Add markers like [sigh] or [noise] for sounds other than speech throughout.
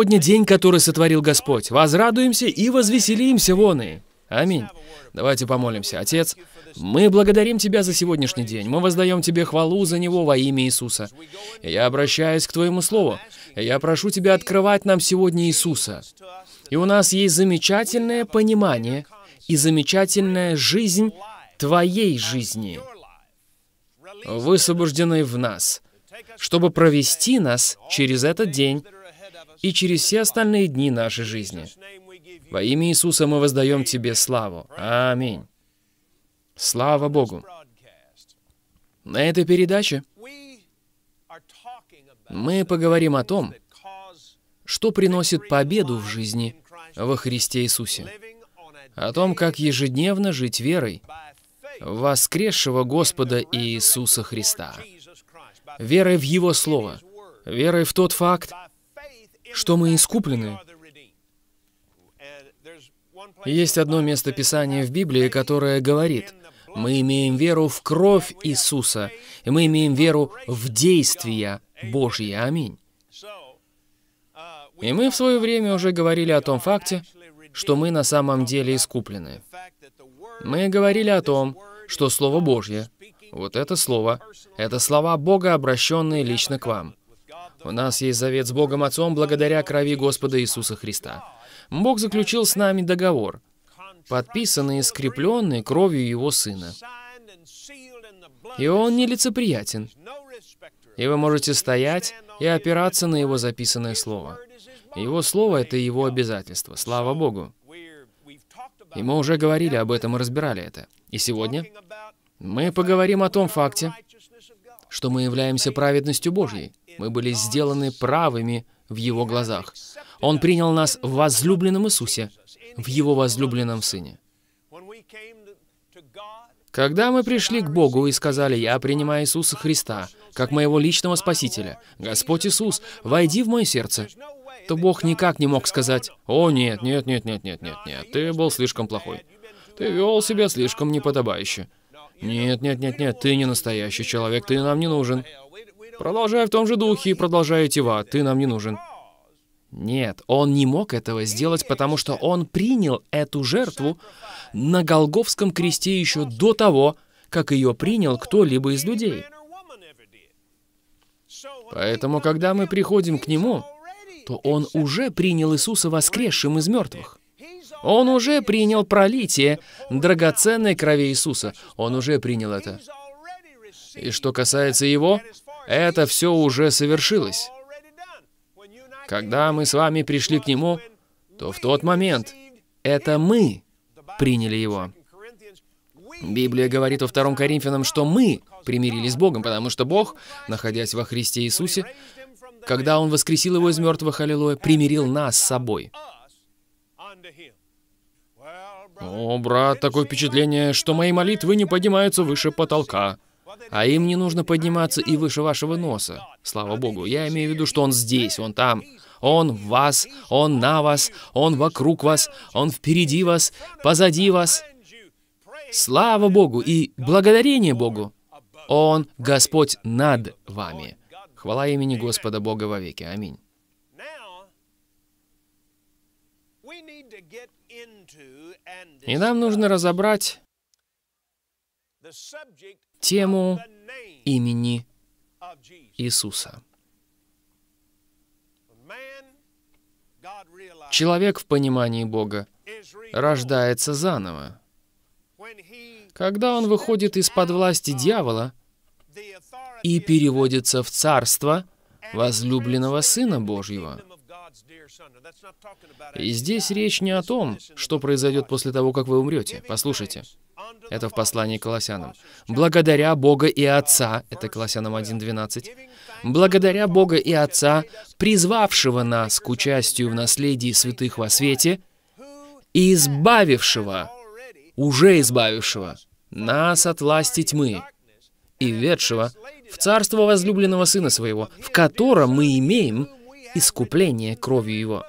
Сегодня день, который сотворил Господь. Возрадуемся и возвеселимся, воны. Аминь. Давайте помолимся. Отец, мы благодарим Тебя за сегодняшний день. Мы воздаем Тебе хвалу за него во имя Иисуса. Я обращаюсь к Твоему Слову. Я прошу Тебя открывать нам сегодня Иисуса. И у нас есть замечательное понимание и замечательная жизнь Твоей жизни, высвобожденной в нас, чтобы провести нас через этот день и через все остальные дни нашей жизни. Во имя Иисуса мы воздаем Тебе славу. Аминь. Слава Богу. На этой передаче мы поговорим о том, что приносит победу в жизни во Христе Иисусе, о том, как ежедневно жить верой воскресшего Господа Иисуса Христа, верой в Его Слово, верой в тот факт, что мы искуплены. Есть одно место Писания в Библии, которое говорит, мы имеем веру в кровь Иисуса, и мы имеем веру в действия Божьи. Аминь. И мы в свое время уже говорили о том факте, что мы на самом деле искуплены. Мы говорили о том, что Слово Божье, вот это Слово, это слова Бога, обращенные лично к вам. У нас есть завет с Богом Отцом благодаря крови Господа Иисуса Христа. Бог заключил с нами договор, подписанный и скрепленный кровью Его Сына. И Он нелицеприятен. И вы можете стоять и опираться на Его записанное Слово. Его Слово — это Его обязательство. Слава Богу! И мы уже говорили об этом и разбирали это. И сегодня мы поговорим о том факте, что мы являемся праведностью Божьей. Мы были сделаны правыми в Его глазах. Он принял нас в возлюбленном Иисусе, в Его возлюбленном Сыне. Когда мы пришли к Богу и сказали, «Я принимаю Иисуса Христа, как моего личного Спасителя, Господь Иисус, войди в мое сердце», то Бог никак не мог сказать, «О, нет, нет, нет, нет, нет, нет, нет, ты был слишком плохой. Ты вел себя слишком неподобающе. Нет, нет, нет, нет, ты не настоящий человек, ты нам не нужен». Продолжай в том же духе и продолжай идти в ад. Ты нам не нужен. Нет, он не мог этого сделать, потому что он принял эту жертву на Голговском кресте еще до того, как ее принял кто-либо из людей. Поэтому, когда мы приходим к Нему, то Он уже принял Иисуса воскресшим из мертвых. Он уже принял пролитие драгоценной крови Иисуса. Он уже принял это. И что касается Его, это все уже совершилось. Когда мы с вами пришли к Нему, то в тот момент это мы приняли Его. Библия говорит во втором Коринфянам, что мы примирились с Богом, потому что Бог, находясь во Христе Иисусе, когда Он воскресил Его из мертвых, аллилуйя, примирил нас с собой. О, брат, такое впечатление, что мои молитвы не поднимаются выше потолка. А им не нужно подниматься и выше вашего носа. Слава Богу, я имею в виду, что Он здесь, Он там. Он в вас, Он на вас, Он вокруг вас, Он впереди вас, позади вас. Слава Богу и благодарение Богу. Он Господь над вами. Хвала имени Господа Бога во веки. Аминь. И нам нужно разобрать тему имени Иисуса. Человек в понимании Бога рождается заново. Когда он выходит из-под власти дьявола и переводится в царство возлюбленного Сына Божьего – и здесь речь не о том, что произойдет после того, как вы умрете. Послушайте. Это в послании к Колоссянам. «Благодаря Бога и Отца» — это Колоссянам 1.12. «Благодаря Бога и Отца, призвавшего нас к участию в наследии святых во свете и избавившего, уже избавившего, нас от власти тьмы и ведшего в царство возлюбленного Сына Своего, в котором мы имеем искупление кровью Его.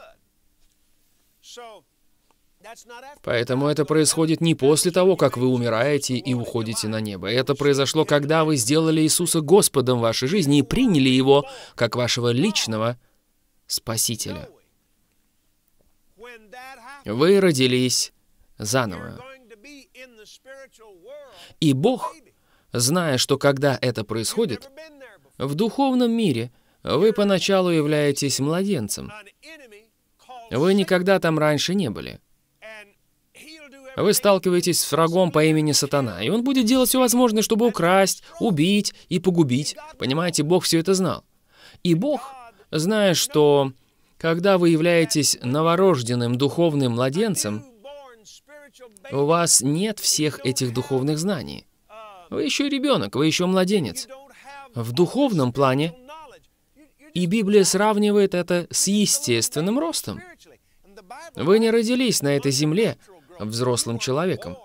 Поэтому это происходит не после того, как вы умираете и уходите на небо. Это произошло, когда вы сделали Иисуса Господом вашей жизни и приняли Его как вашего личного Спасителя. Вы родились заново. И Бог, зная, что когда это происходит, в духовном мире – вы поначалу являетесь младенцем. Вы никогда там раньше не были. Вы сталкиваетесь с врагом по имени Сатана, и он будет делать все возможное, чтобы украсть, убить и погубить. Понимаете, Бог все это знал. И Бог, зная, что когда вы являетесь новорожденным духовным младенцем, у вас нет всех этих духовных знаний. Вы еще ребенок, вы еще младенец. В духовном плане и Библия сравнивает это с естественным ростом. Вы не родились на этой земле взрослым человеком.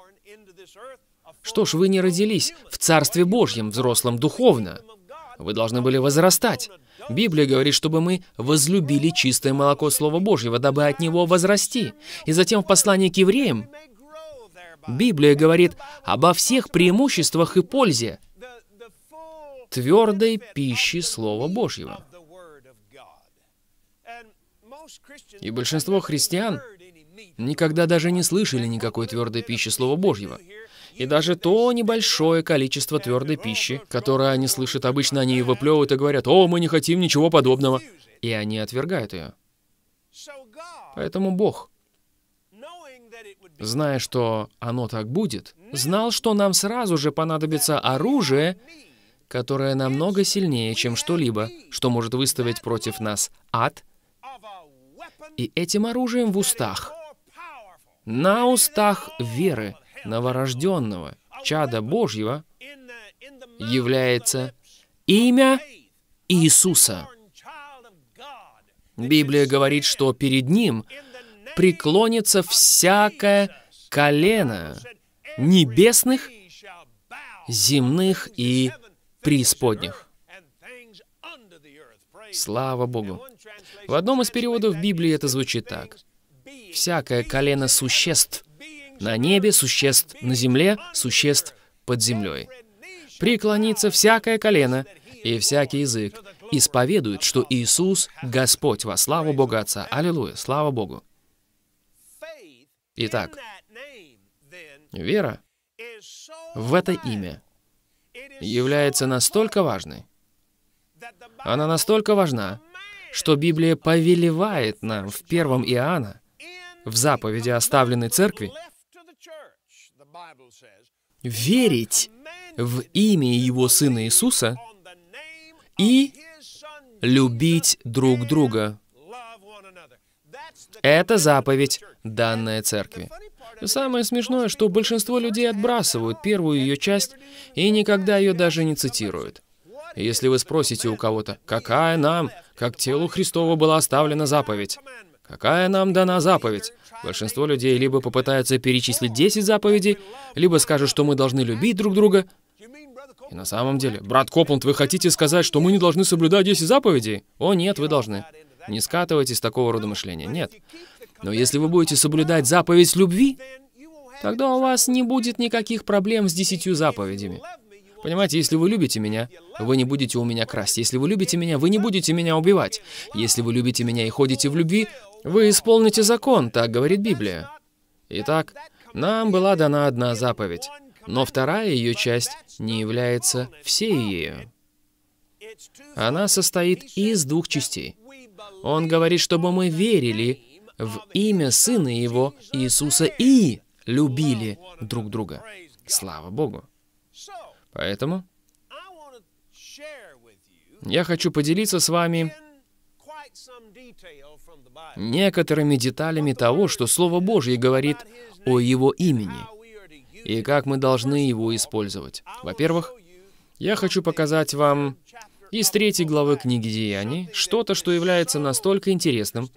Что ж, вы не родились в Царстве Божьем взрослым духовно. Вы должны были возрастать. Библия говорит, чтобы мы возлюбили чистое молоко Слова Божьего, дабы от него возрасти. И затем в послании к евреям Библия говорит обо всех преимуществах и пользе твердой пищи Слова Божьего. И большинство христиан никогда даже не слышали никакой твердой пищи Слова Божьего. И даже то небольшое количество твердой пищи, которое они слышат, обычно они выплевывают и говорят, «О, мы не хотим ничего подобного!» И они отвергают ее. Поэтому Бог, зная, что оно так будет, знал, что нам сразу же понадобится оружие, которое намного сильнее, чем что-либо, что может выставить против нас ад, и этим оружием в устах, на устах веры новорожденного, чада Божьего, является имя Иисуса. Библия говорит, что перед Ним преклонится всякое колено небесных, земных и преисподних. Слава Богу! В одном из переводов Библии это звучит так. «Всякое колено существ на небе, существ на земле, существ под землей. Преклонится всякое колено и всякий язык исповедует, что Иисус — Господь во славу Бога Отца. Аллилуйя, слава Богу. Итак, вера в это имя является настолько важной, она настолько важна, что Библия повелевает нам в первом Иоанна, в заповеди, оставленной церкви, верить в имя Его Сына Иисуса и любить друг друга. Это заповедь, данная церкви. Самое смешное, что большинство людей отбрасывают первую ее часть и никогда ее даже не цитируют. Если вы спросите у кого-то, какая нам, как телу Христову была оставлена заповедь, Какая нам дана заповедь? Большинство людей либо попытаются перечислить 10 заповедей, либо скажут, что мы должны любить друг друга. И на самом деле, брат Копланд, вы хотите сказать, что мы не должны соблюдать 10 заповедей? О, нет, вы должны. Не скатывайтесь с такого рода мышления, нет. Но если вы будете соблюдать заповедь любви, тогда у вас не будет никаких проблем с десятью заповедями. Понимаете, если вы любите меня, вы не будете у меня красть. Если вы любите меня, вы не будете меня убивать. Если вы любите меня и ходите в любви, вы исполните закон, так говорит Библия. Итак, нам была дана одна заповедь, но вторая ее часть не является всей ею. Она состоит из двух частей. Он говорит, чтобы мы верили в имя Сына Его, Иисуса, и любили друг друга. Слава Богу! Поэтому я хочу поделиться с вами некоторыми деталями того, что Слово Божье говорит о Его имени и как мы должны его использовать. Во-первых, я хочу показать вам из третьей главы книги Деяний что-то, что является настолько интересным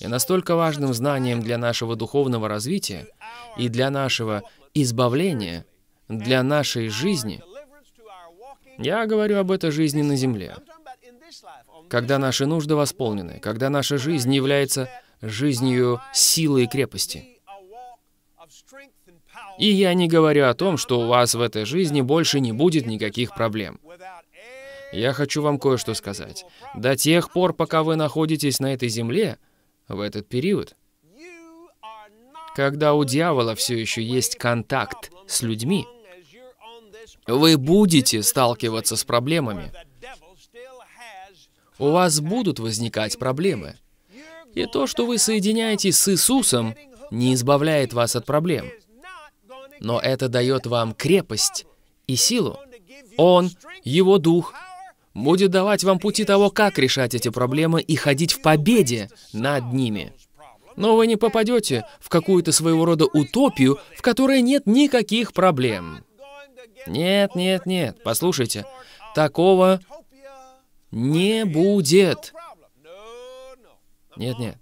и настолько важным знанием для нашего духовного развития и для нашего избавления, для нашей жизни – я говорю об этой жизни на земле. Когда наши нужды восполнены, когда наша жизнь является жизнью силы и крепости. И я не говорю о том, что у вас в этой жизни больше не будет никаких проблем. Я хочу вам кое-что сказать. До тех пор, пока вы находитесь на этой земле, в этот период, когда у дьявола все еще есть контакт с людьми, вы будете сталкиваться с проблемами. У вас будут возникать проблемы. И то, что вы соединяетесь с Иисусом, не избавляет вас от проблем. Но это дает вам крепость и силу. Он, Его Дух, будет давать вам пути того, как решать эти проблемы и ходить в победе над ними. Но вы не попадете в какую-то своего рода утопию, в которой нет никаких проблем. Нет, нет, нет, послушайте, такого не будет. Нет, нет.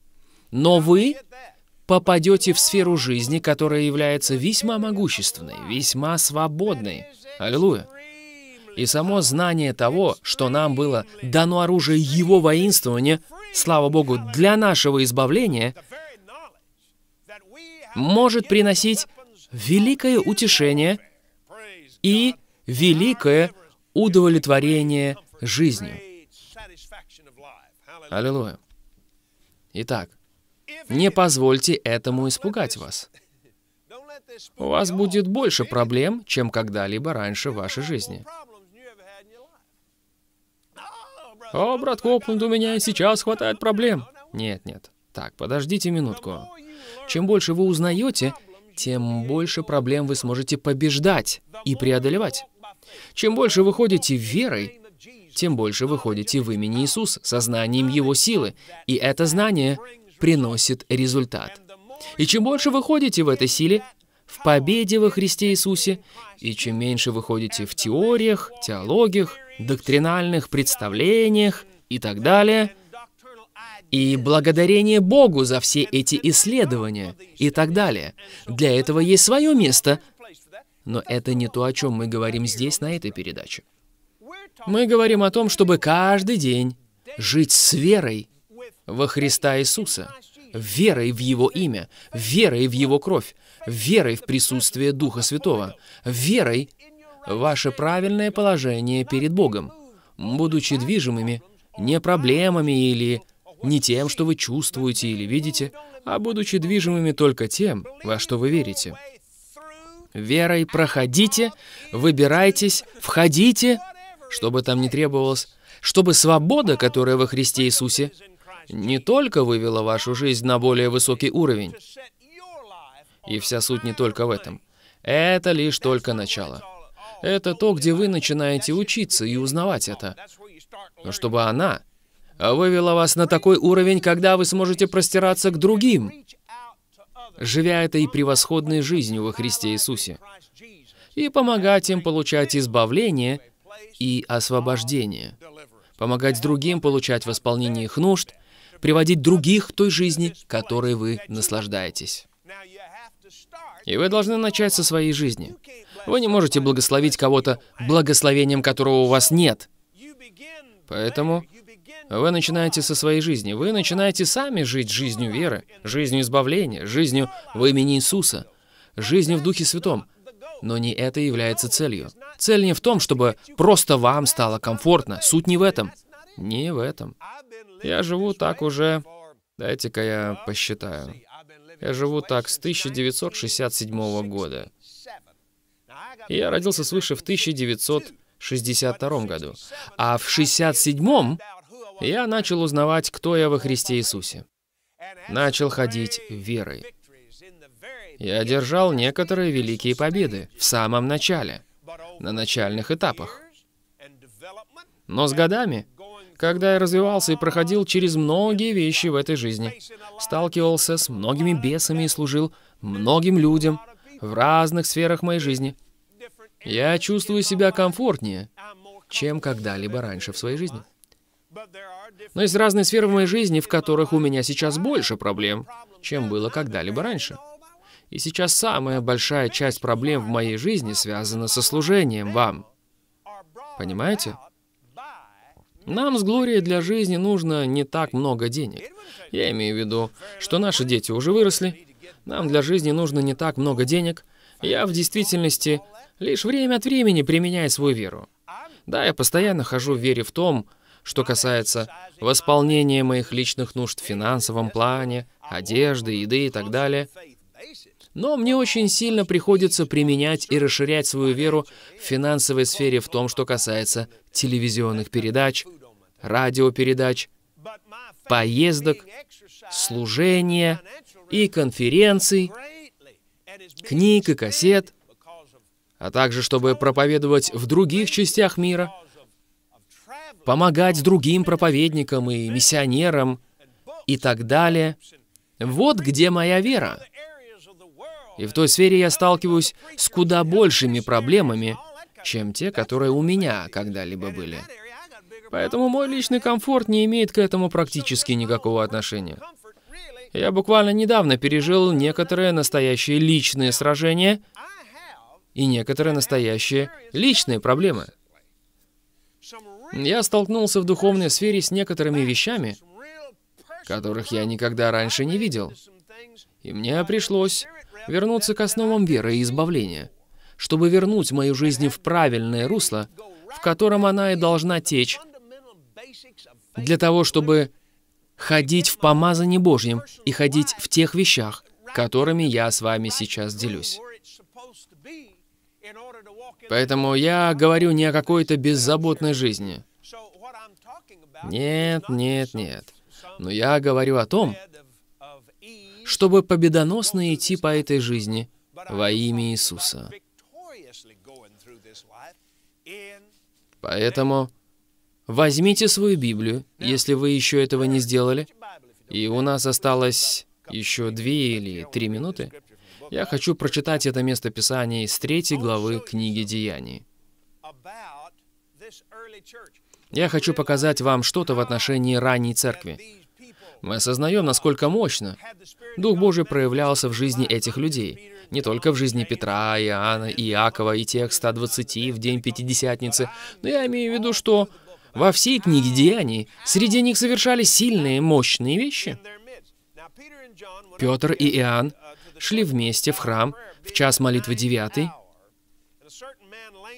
Но вы попадете в сферу жизни, которая является весьма могущественной, весьма свободной. Аллилуйя. И само знание того, что нам было дано оружие Его воинствования, слава Богу, для нашего избавления, может приносить великое утешение – и великое удовлетворение жизнью. Аллилуйя. Итак, не позвольте этому испугать вас. У вас будет больше проблем, чем когда-либо раньше в вашей жизни. «О, брат Копланд, у меня и сейчас хватает проблем». Нет, нет. Так, подождите минутку. Чем больше вы узнаете, тем больше проблем вы сможете побеждать и преодолевать. Чем больше вы ходите верой, тем больше вы ходите в имени Иисус, сознанием Его силы, и это знание приносит результат. И чем больше вы ходите в этой силе, в победе во Христе Иисусе, и чем меньше вы ходите в теориях, теологиях, доктринальных представлениях и так далее – и благодарение Богу за все эти исследования и так далее. Для этого есть свое место. Но это не то, о чем мы говорим здесь, на этой передаче. Мы говорим о том, чтобы каждый день жить с верой во Христа Иисуса, верой в Его имя, верой в Его кровь, верой в присутствие Духа Святого, верой в ваше правильное положение перед Богом, будучи движимыми не проблемами или не тем, что вы чувствуете или видите, а будучи движимыми только тем, во что вы верите. Верой проходите, выбирайтесь, входите, что бы там ни требовалось, чтобы свобода, которая во Христе Иисусе, не только вывела вашу жизнь на более высокий уровень. И вся суть не только в этом. Это лишь только начало. Это то, где вы начинаете учиться и узнавать это. чтобы она а вывела вас на такой уровень, когда вы сможете простираться к другим, живя этой превосходной жизнью во Христе Иисусе, и помогать им получать избавление и освобождение, помогать другим получать восполнение их нужд, приводить других к той жизни, которой вы наслаждаетесь. И вы должны начать со своей жизни. Вы не можете благословить кого-то благословением, которого у вас нет. Поэтому вы начинаете со своей жизни. Вы начинаете сами жить жизнью веры, жизнью избавления, жизнью во имени Иисуса, жизнью в Духе Святом. Но не это является целью. Цель не в том, чтобы просто вам стало комфортно. Суть не в этом. Не в этом. Я живу так уже... Дайте-ка я посчитаю. Я живу так с 1967 года. Я родился свыше в 1962 году. А в 67-м я начал узнавать, кто я во Христе Иисусе. Начал ходить верой. Я одержал некоторые великие победы в самом начале, на начальных этапах. Но с годами, когда я развивался и проходил через многие вещи в этой жизни, сталкивался с многими бесами и служил многим людям в разных сферах моей жизни, я чувствую себя комфортнее, чем когда-либо раньше в своей жизни. Но есть разные сферы в моей жизни, в которых у меня сейчас больше проблем, чем было когда-либо раньше. И сейчас самая большая часть проблем в моей жизни связана со служением вам. Понимаете? Нам с Глорией для жизни нужно не так много денег. Я имею в виду, что наши дети уже выросли. Нам для жизни нужно не так много денег. Я в действительности лишь время от времени применяю свою веру. Да, я постоянно хожу в вере в том, что что касается восполнения моих личных нужд в финансовом плане, одежды, еды и так далее. Но мне очень сильно приходится применять и расширять свою веру в финансовой сфере в том, что касается телевизионных передач, радиопередач, поездок, служения и конференций, книг и кассет, а также чтобы проповедовать в других частях мира – помогать другим проповедникам и миссионерам и так далее. Вот где моя вера. И в той сфере я сталкиваюсь с куда большими проблемами, чем те, которые у меня когда-либо были. Поэтому мой личный комфорт не имеет к этому практически никакого отношения. Я буквально недавно пережил некоторые настоящие личные сражения и некоторые настоящие личные проблемы. Я столкнулся в духовной сфере с некоторыми вещами, которых я никогда раньше не видел. И мне пришлось вернуться к основам веры и избавления, чтобы вернуть мою жизнь в правильное русло, в котором она и должна течь, для того, чтобы ходить в помазании Божьем и ходить в тех вещах, которыми я с вами сейчас делюсь. Поэтому я говорю не о какой-то беззаботной жизни. Нет, нет, нет. Но я говорю о том, чтобы победоносно идти по этой жизни во имя Иисуса. Поэтому возьмите свою Библию, если вы еще этого не сделали, и у нас осталось еще две или три минуты. Я хочу прочитать это местописание из третьей главы книги Деяний. Я хочу показать вам что-то в отношении ранней церкви. Мы осознаем, насколько мощно Дух Божий проявлялся в жизни этих людей. Не только в жизни Петра, Иоанна, Иакова и тех 120 в день Пятидесятницы, но я имею в виду, что во всей книге Деяний среди них совершались сильные, мощные вещи. Петр и Иоанн шли вместе в храм в час молитвы девятый,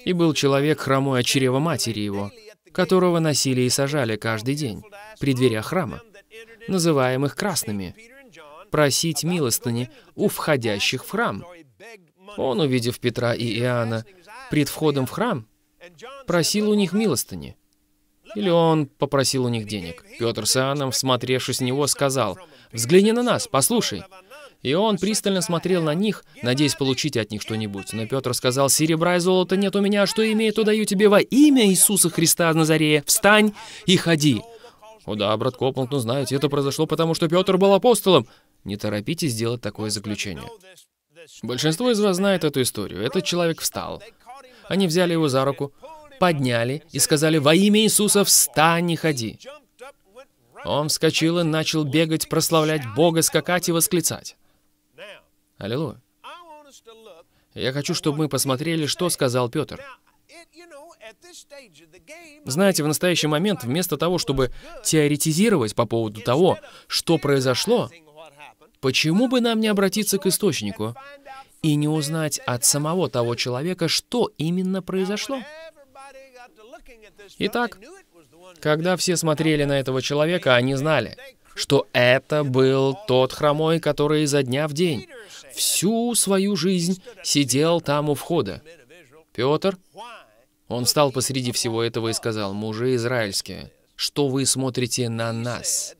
и был человек хромой от чрева матери его, которого носили и сажали каждый день при дверях храма, называемых красными, просить милостыни у входящих в храм. Он, увидев Петра и Иоанна пред входом в храм, просил у них милостыни. Или он попросил у них денег. Петр с Иоанном, всмотревшись в него, сказал, «Взгляни на нас, послушай, и он пристально смотрел на них, надеясь получить от них что-нибудь. Но Петр сказал, «Серебра и золота нет у меня, что имею, то даю тебе во имя Иисуса Христа Назарея. Встань и ходи!» «О да, брат Копланд, ну знаете, это произошло потому, что Петр был апостолом!» Не торопитесь делать такое заключение. Большинство из вас знает эту историю. Этот человек встал. Они взяли его за руку, подняли и сказали, «Во имя Иисуса встань и ходи!» Он вскочил и начал бегать, прославлять Бога, скакать и восклицать. Аллилуйя. Я хочу, чтобы мы посмотрели, что сказал Петр. Знаете, в настоящий момент, вместо того, чтобы теоретизировать по поводу того, что произошло, почему бы нам не обратиться к источнику и не узнать от самого того человека, что именно произошло? Итак, когда все смотрели на этого человека, они знали, что это был тот хромой, который изо дня в день всю свою жизнь сидел там у входа. Петр, он встал посреди всего этого и сказал, «Мужи израильские, что вы смотрите на нас?»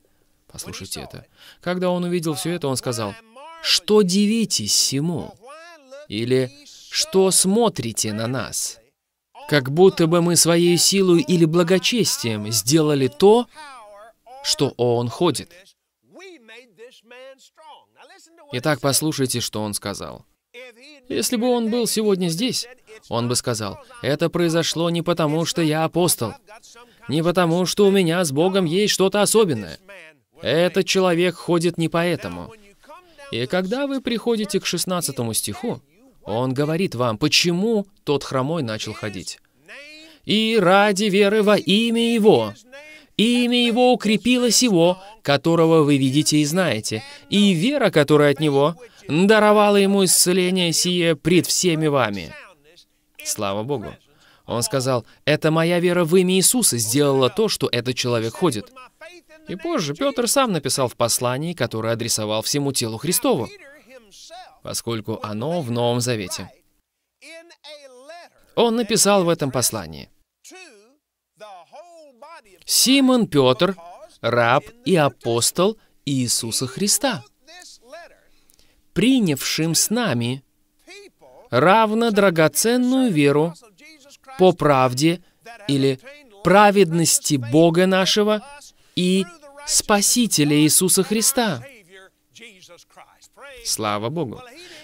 Послушайте это. Когда он увидел все это, он сказал, «Что дивитесь всему?» Или «Что смотрите на нас?» Как будто бы мы своей силой или благочестием сделали то, что он ходит. Итак, послушайте, что он сказал. Если бы он был сегодня здесь, он бы сказал, «Это произошло не потому, что я апостол, не потому, что у меня с Богом есть что-то особенное. Этот человек ходит не поэтому». И когда вы приходите к 16 стиху, он говорит вам, почему тот хромой начал ходить. «И ради веры во имя его». И имя его укрепило сего, которого вы видите и знаете, и вера, которая от него, даровала ему исцеление сие пред всеми вами». Слава Богу! Он сказал, «Это моя вера в имя Иисуса сделала то, что этот человек ходит». И позже Петр сам написал в послании, которое адресовал всему телу Христову, поскольку оно в Новом Завете. Он написал в этом послании. Симон Петр, раб и апостол Иисуса Христа, принявшим с нами равно драгоценную веру по правде или праведности Бога нашего и Спасителя Иисуса Христа. Слава Богу!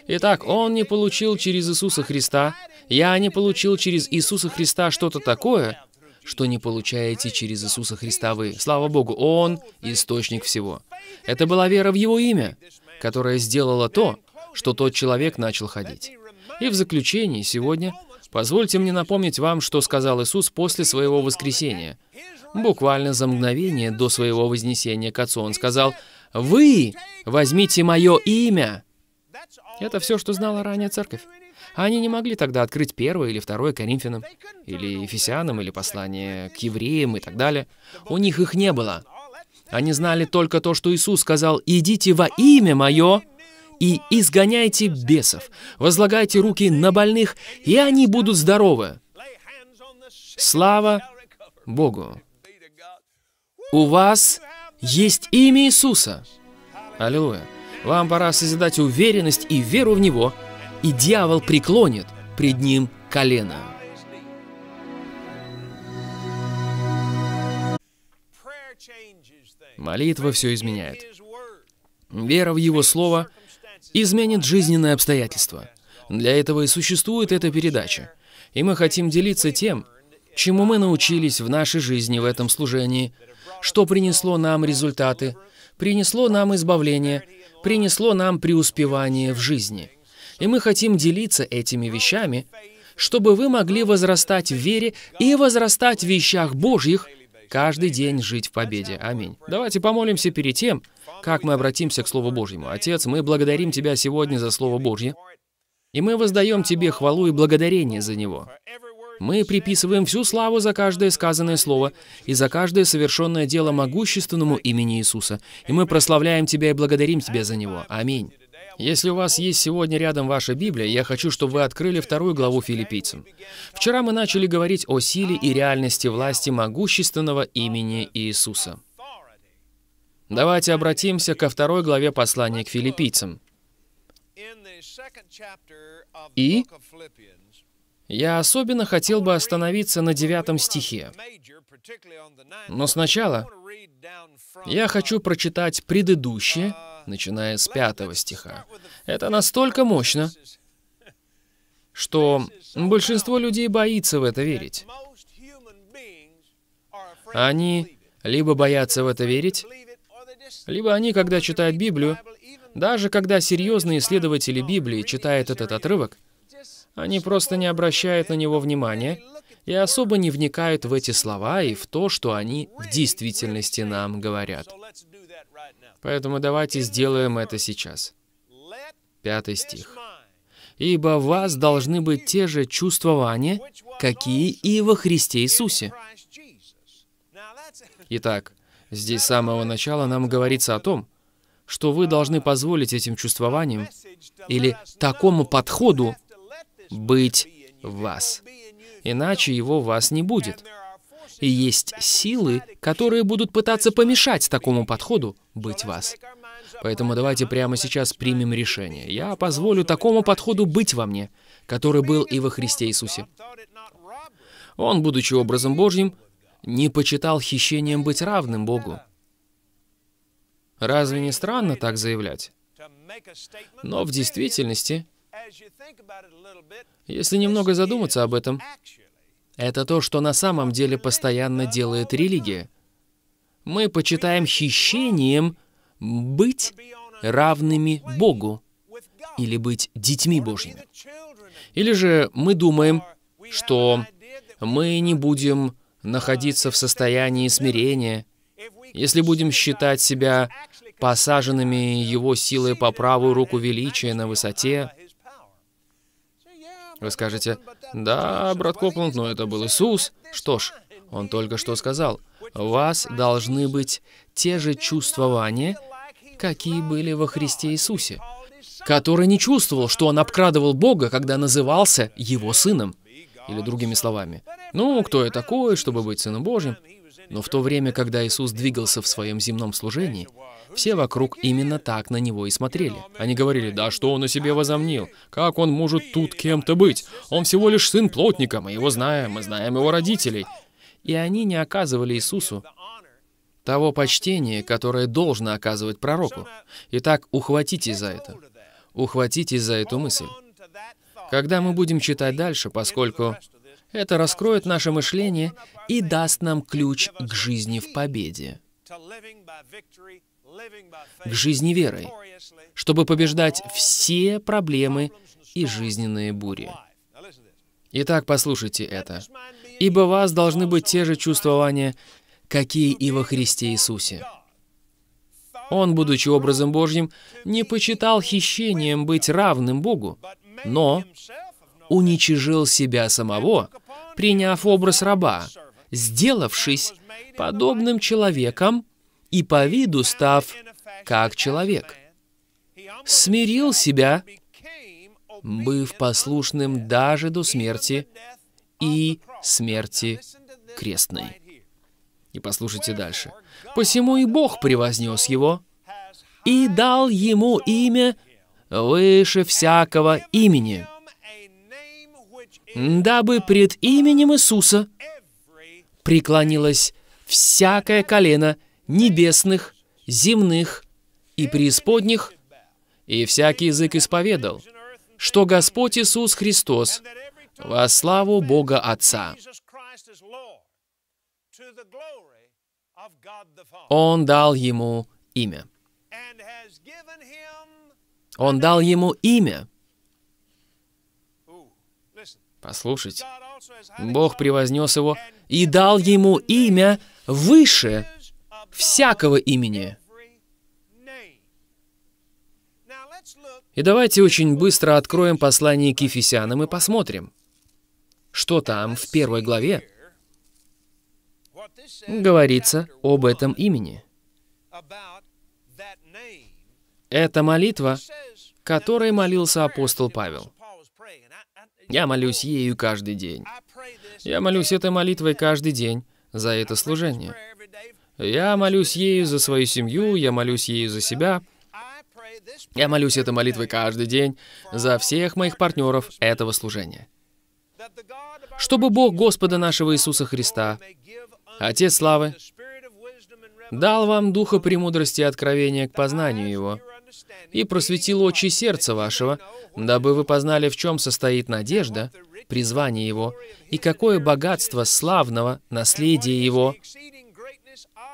Итак, он не получил через Иисуса Христа, я не получил через Иисуса Христа что-то такое, что не получаете через Иисуса Христа вы. Слава Богу, Он — источник всего. Это была вера в Его имя, которая сделала то, что тот человек начал ходить. И в заключении сегодня позвольте мне напомнить вам, что сказал Иисус после своего воскресения. Буквально за мгновение до своего вознесения к Отцу Он сказал, «Вы возьмите мое имя». Это все, что знала ранее церковь. А они не могли тогда открыть первое или второе Коринфянам, или Ефесянам, или послание к евреям и так далее. У них их не было. Они знали только то, что Иисус сказал «Идите во имя Мое и изгоняйте бесов, возлагайте руки на больных, и они будут здоровы». Слава Богу! У вас есть имя Иисуса. Аллилуйя! Вам пора созидать уверенность и веру в Него – и дьявол преклонит пред ним колено. Молитва все изменяет. Вера в Его Слово изменит жизненные обстоятельства. Для этого и существует эта передача. И мы хотим делиться тем, чему мы научились в нашей жизни в этом служении, что принесло нам результаты, принесло нам избавление, принесло нам преуспевание в жизни – и мы хотим делиться этими вещами, чтобы вы могли возрастать в вере и возрастать в вещах Божьих, каждый день жить в победе. Аминь. Давайте помолимся перед тем, как мы обратимся к Слову Божьему. Отец, мы благодарим Тебя сегодня за Слово Божье, и мы воздаем Тебе хвалу и благодарение за него. Мы приписываем всю славу за каждое сказанное слово и за каждое совершенное дело могущественному имени Иисуса. И мы прославляем Тебя и благодарим Тебя за него. Аминь. Если у вас есть сегодня рядом ваша Библия, я хочу, чтобы вы открыли вторую главу филиппийцам. Вчера мы начали говорить о силе и реальности власти могущественного имени Иисуса. Давайте обратимся ко второй главе послания к филиппийцам. И я особенно хотел бы остановиться на девятом стихе. Но сначала я хочу uh, прочитать предыдущее, uh, начиная с пятого стиха. Это настолько мощно, что большинство людей боится в это верить. Они либо боятся в это верить, либо они, когда читают Библию, даже когда серьезные исследователи Библии читают этот отрывок, они просто не обращают на него внимания и особо не вникают в эти слова и в то, что они в действительности нам говорят. Поэтому давайте сделаем это сейчас. Пятый стих. «Ибо в вас должны быть те же чувствования, какие и во Христе Иисусе». [laughs] Итак, здесь с самого начала нам говорится о том, что вы должны позволить этим чувствованиям или такому подходу быть в вас иначе его в вас не будет. И есть силы, которые будут пытаться помешать такому подходу быть вас. Поэтому давайте прямо сейчас примем решение. Я позволю такому подходу быть во мне, который был и во Христе Иисусе. Он, будучи образом Божьим, не почитал хищением быть равным Богу. Разве не странно так заявлять? Но в действительности если немного задуматься об этом, это то, что на самом деле постоянно делает религия. Мы почитаем хищением быть равными Богу или быть детьми Божьими. Или же мы думаем, что мы не будем находиться в состоянии смирения, если будем считать себя посаженными Его силой по правую руку величия на высоте, вы скажете, «Да, брат Копланд, но это был Иисус». Что ж, он только что сказал, «У вас должны быть те же чувствования, какие были во Христе Иисусе, который не чувствовал, что он обкрадывал Бога, когда назывался Его Сыном». Или другими словами, «Ну, кто я такой, чтобы быть Сыном Божьим?» Но в то время, когда Иисус двигался в своем земном служении, все вокруг именно так на него и смотрели. Они говорили, да что он о себе возомнил? Как он может тут кем-то быть? Он всего лишь сын плотника, мы его знаем, мы знаем его родителей. И они не оказывали Иисусу того почтения, которое должно оказывать пророку. Итак, ухватитесь за это. Ухватитесь за эту мысль. Когда мы будем читать дальше, поскольку это раскроет наше мышление и даст нам ключ к жизни в победе к жизни верой, чтобы побеждать все проблемы и жизненные бури. Итак, послушайте это. «Ибо вас должны быть те же чувствования, какие и во Христе Иисусе». Он, будучи образом Божьим, не почитал хищением быть равным Богу, но уничижил себя самого, приняв образ раба, сделавшись подобным человеком, и по виду став как человек. Смирил себя, быв послушным даже до смерти и смерти крестной. И послушайте дальше. «Посему и Бог превознес его и дал ему имя выше всякого имени, дабы пред именем Иисуса преклонилось всякое колено – небесных, земных и преисподних, и всякий язык исповедал, что Господь Иисус Христос во славу Бога Отца. Он дал ему имя. Он дал ему имя. Послушайте, Бог превознес его и дал ему имя выше всякого имени. И давайте очень быстро откроем послание к Ефесянам и посмотрим, что там в первой главе говорится об этом имени. Это молитва, которой молился апостол Павел. Я молюсь ею каждый день. Я молюсь этой молитвой каждый день за это служение. Я молюсь ею за свою семью, я молюсь ею за себя. Я молюсь этой молитвой каждый день за всех моих партнеров этого служения. Чтобы Бог Господа нашего Иисуса Христа, Отец Славы, дал вам духа премудрости и откровения к познанию Его, и просветил очи сердца вашего, дабы вы познали, в чем состоит надежда, призвание Его, и какое богатство славного наследия Его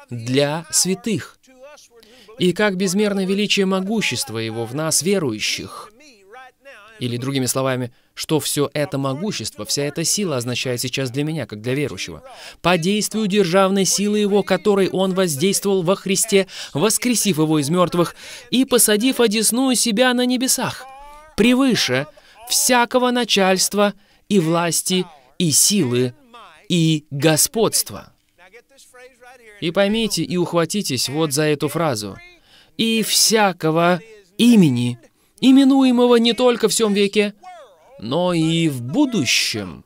для святых. И как безмерно величие могущества Его в нас, верующих. Или, другими словами, что все это могущество, вся эта сила означает сейчас для меня, как для верующего. По действию державной силы Его, которой Он воздействовал во Христе, воскресив Его из мертвых и посадив одесную себя на небесах, превыше всякого начальства и власти и силы и господства. И поймите и ухватитесь вот за эту фразу. «И всякого имени, именуемого не только в всем веке, но и в будущем»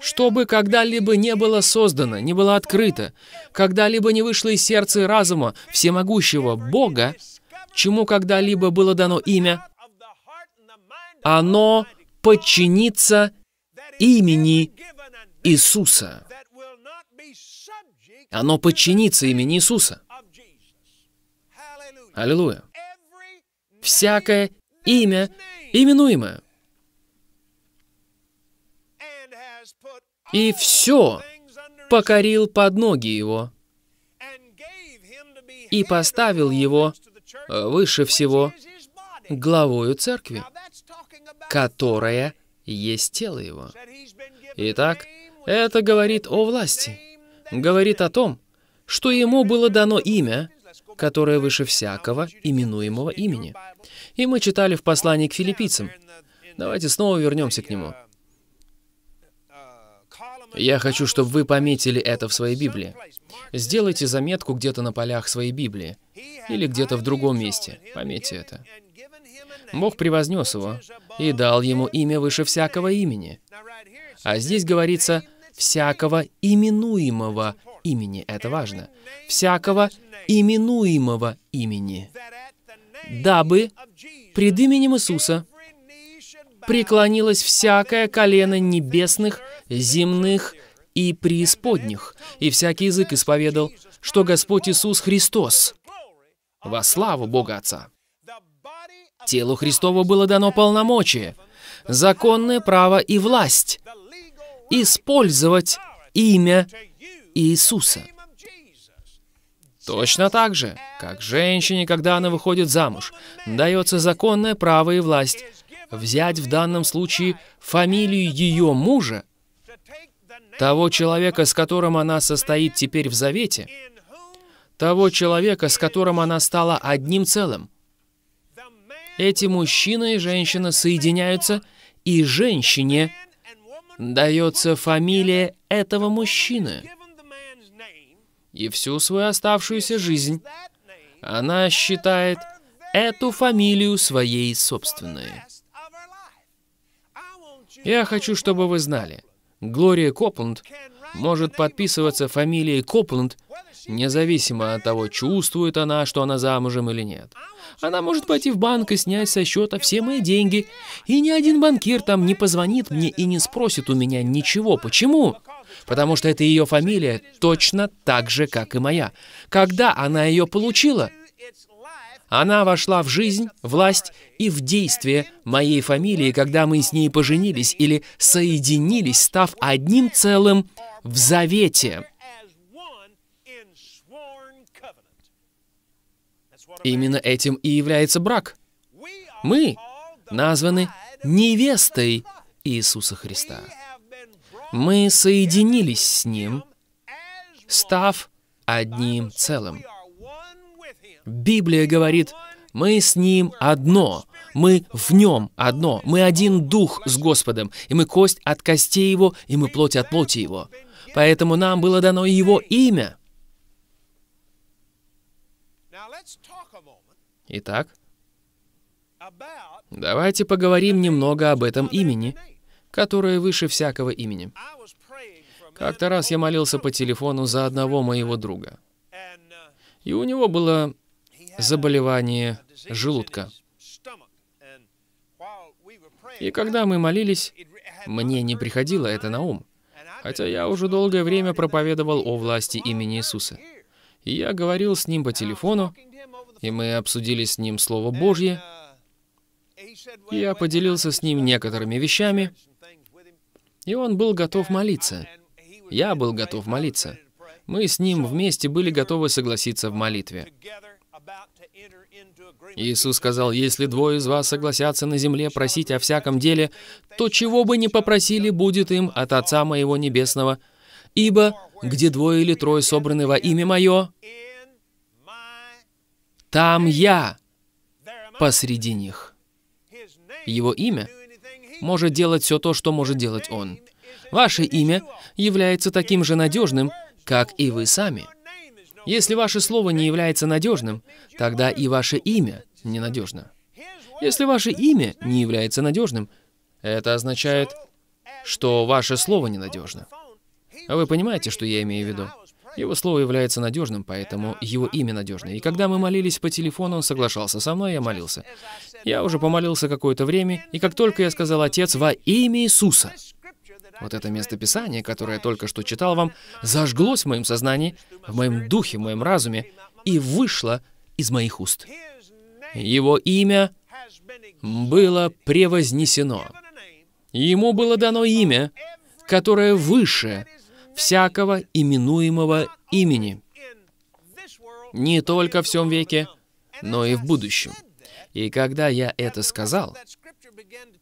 чтобы когда-либо не было создано, не было открыто, когда-либо не вышло из сердца и разума всемогущего Бога, чему когда-либо было дано имя, оно подчинится имени Иисуса. Оно подчинится имени Иисуса. Аллилуйя. Всякое имя именуемое. И все покорил под ноги его и поставил его э, выше всего главою церкви, которая есть тело его. Итак, это говорит о власти говорит о том, что ему было дано имя, которое выше всякого именуемого имени. И мы читали в послании к филиппийцам. Давайте снова вернемся к нему. Я хочу, чтобы вы пометили это в своей Библии. Сделайте заметку где-то на полях своей Библии или где-то в другом месте. Пометьте это. Бог превознес его и дал ему имя выше всякого имени. А здесь говорится, всякого именуемого имени. Это важно. Всякого именуемого имени. Дабы пред именем Иисуса преклонилось всякое колено небесных, земных и преисподних, и всякий язык исповедал, что Господь Иисус Христос. Во славу Бога Отца! Телу Христову было дано полномочие, законное право и власть использовать имя Иисуса. Точно так же, как женщине, когда она выходит замуж, дается законное право и власть взять в данном случае фамилию ее мужа, того человека, с которым она состоит теперь в завете, того человека, с которым она стала одним целым. Эти мужчина и женщина соединяются, и женщине – дается фамилия этого мужчины. И всю свою оставшуюся жизнь она считает эту фамилию своей собственной. Я хочу, чтобы вы знали, Глория Копланд может подписываться фамилией Копланд, Независимо от того, чувствует она, что она замужем или нет. Она может пойти в банк и снять со счета все мои деньги. И ни один банкир там не позвонит мне и не спросит у меня ничего. Почему? Потому что это ее фамилия точно так же, как и моя. Когда она ее получила? Она вошла в жизнь, власть и в действие моей фамилии, когда мы с ней поженились или соединились, став одним целым в завете. Именно этим и является брак. Мы названы невестой Иисуса Христа. Мы соединились с Ним, став одним целым. Библия говорит, мы с Ним одно, мы в Нем одно, мы один дух с Господом, и мы кость от костей Его, и мы плоть от плоти Его. Поэтому нам было дано Его имя — Итак, давайте поговорим немного об этом имени, которое выше всякого имени. Как-то раз я молился по телефону за одного моего друга. Uh, И у него было заболевание желудка. И когда мы молились, мне не приходило это на ум. Хотя я уже долгое время проповедовал о власти имени Иисуса. И я говорил с ним по телефону, и мы обсудили с ним Слово Божье. Я поделился с ним некоторыми вещами, и он был готов молиться. Я был готов молиться. Мы с ним вместе были готовы согласиться в молитве. Иисус сказал, «Если двое из вас согласятся на земле просить о всяком деле, то чего бы ни попросили, будет им от Отца Моего Небесного. Ибо где двое или трое собраны во имя Мое, там я посреди них. Его имя может делать все то, что может делать он. Ваше имя является таким же надежным, как и вы сами. Если ваше слово не является надежным, тогда и ваше имя ненадежно. Если ваше имя не является надежным, это означает, что ваше слово ненадежно. Вы понимаете, что я имею в виду? Его слово является надежным, поэтому его имя надежное. И когда мы молились по телефону, он соглашался со мной, я молился. Я уже помолился какое-то время, и как только я сказал «Отец, во имя Иисуса», вот это местописание, которое я только что читал вам, зажглось в моем сознании, в моем духе, в моем разуме, и вышло из моих уст. Его имя было превознесено. Ему было дано имя, которое выше всякого именуемого имени. Не только в всем веке, но и в будущем. И когда я это сказал,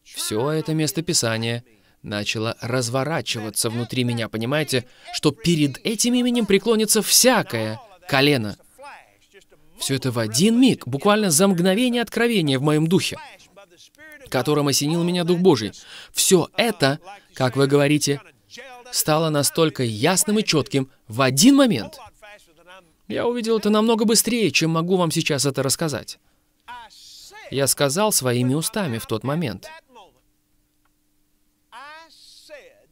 все это местописание начало разворачиваться внутри меня, понимаете, что перед этим именем преклонится всякое колено. Все это в один миг, буквально за мгновение откровения в моем духе, которым осенил меня Дух Божий. Все это, как вы говорите, стало настолько ясным и четким в один момент. Я увидел это намного быстрее, чем могу вам сейчас это рассказать. Я сказал своими устами в тот момент.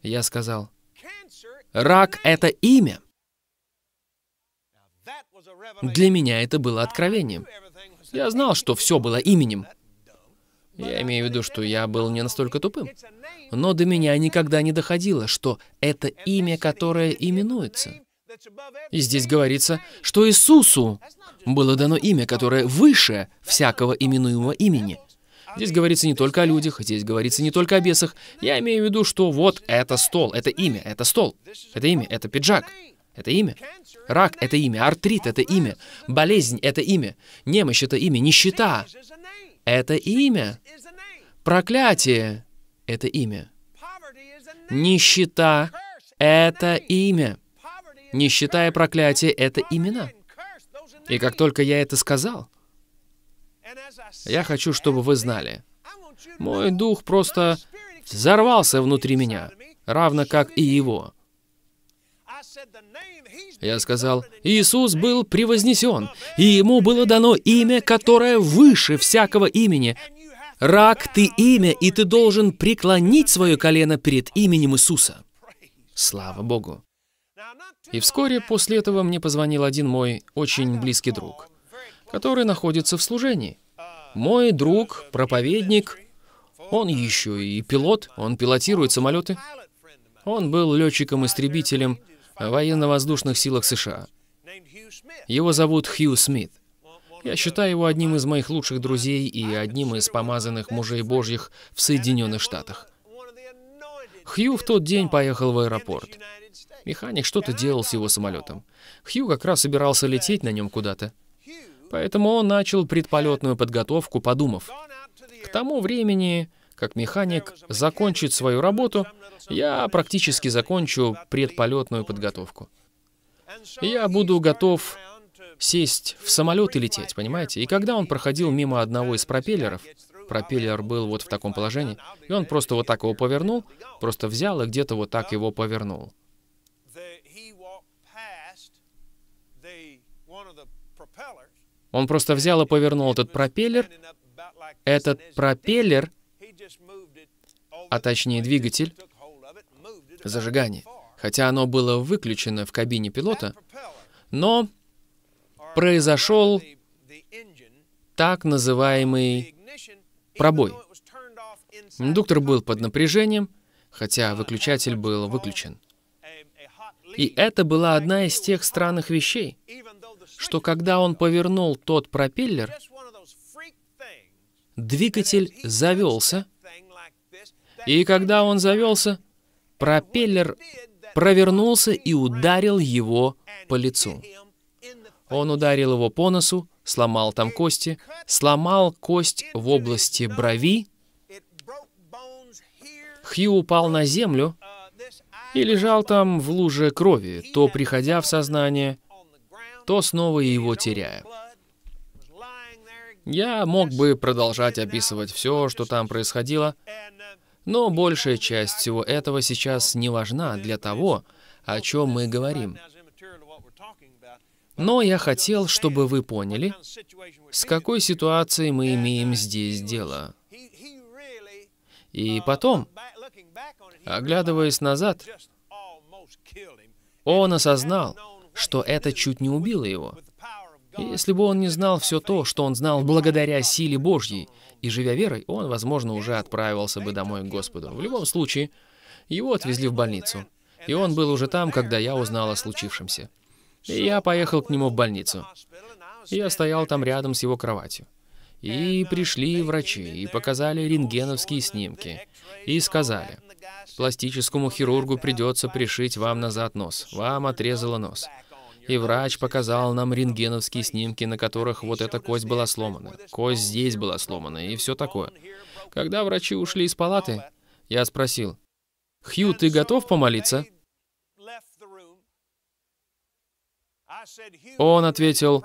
Я сказал, рак — это имя. Для меня это было откровением. Я знал, что все было именем. Я имею в виду, что я был не настолько тупым. Но до меня никогда не доходило, что это имя, которое именуется. И здесь говорится, что Иисусу было дано имя, которое выше всякого именуемого имени. Здесь говорится не только о людях, здесь говорится не только о бесах. Я имею в виду, что вот это стол, это имя, это стол, это имя, это пиджак, это имя. Рак — это имя, артрит — это имя, болезнь — это имя, немощь — это имя, нищета это имя. Проклятие — это имя. Нищета — это имя. Нищета и проклятие — это имена. И как только я это сказал, я хочу, чтобы вы знали, мой дух просто взорвался внутри меня, равно как и его. Я сказал, Иисус был превознесен, и ему было дано имя, которое выше всякого имени. Рак, ты имя, и ты должен преклонить свое колено перед именем Иисуса. Слава Богу. И вскоре после этого мне позвонил один мой очень близкий друг, который находится в служении. Мой друг, проповедник, он еще и пилот, он пилотирует самолеты. Он был летчиком-истребителем военно-воздушных силах США. Его зовут Хью Смит. Я считаю его одним из моих лучших друзей и одним из помазанных мужей Божьих в Соединенных Штатах. Хью в тот день поехал в аэропорт. Механик что-то делал с его самолетом. Хью как раз собирался лететь на нем куда-то. Поэтому он начал предполетную подготовку, подумав. К тому времени как механик, закончить свою работу, я практически закончу предполетную подготовку. Я буду готов сесть в самолет и лететь, понимаете? И когда он проходил мимо одного из пропеллеров, пропеллер был вот в таком положении, и он просто вот так его повернул, просто взял и где-то вот так его повернул. Он просто взял и повернул этот пропеллер. Этот пропеллер а точнее двигатель, зажигание. Хотя оно было выключено в кабине пилота, но произошел так называемый пробой. Индуктор был под напряжением, хотя выключатель был выключен. И это была одна из тех странных вещей, что когда он повернул тот пропеллер, двигатель завелся, и когда он завелся, пропеллер провернулся и ударил его по лицу. Он ударил его по носу, сломал там кости, сломал кость в области брови. Хью упал на землю и лежал там в луже крови, то приходя в сознание, то снова его теряя. Я мог бы продолжать описывать все, что там происходило, но большая часть всего этого сейчас не важна для того, о чем мы говорим. Но я хотел, чтобы вы поняли, с какой ситуацией мы имеем здесь дело. И потом, оглядываясь назад, он осознал, что это чуть не убило его. Если бы он не знал все то, что он знал благодаря силе Божьей, и живя верой, он, возможно, уже отправился бы домой к Господу. В любом случае, его отвезли в больницу. И он был уже там, когда я узнал о случившемся. И я поехал к нему в больницу. Я стоял там рядом с его кроватью. И пришли врачи, и показали рентгеновские снимки. И сказали, пластическому хирургу придется пришить вам назад нос. Вам отрезало нос. И врач показал нам рентгеновские снимки, на которых вот эта кость была сломана. Кость здесь была сломана и все такое. Когда врачи ушли из палаты, я спросил, «Хью, ты готов помолиться?» Он ответил,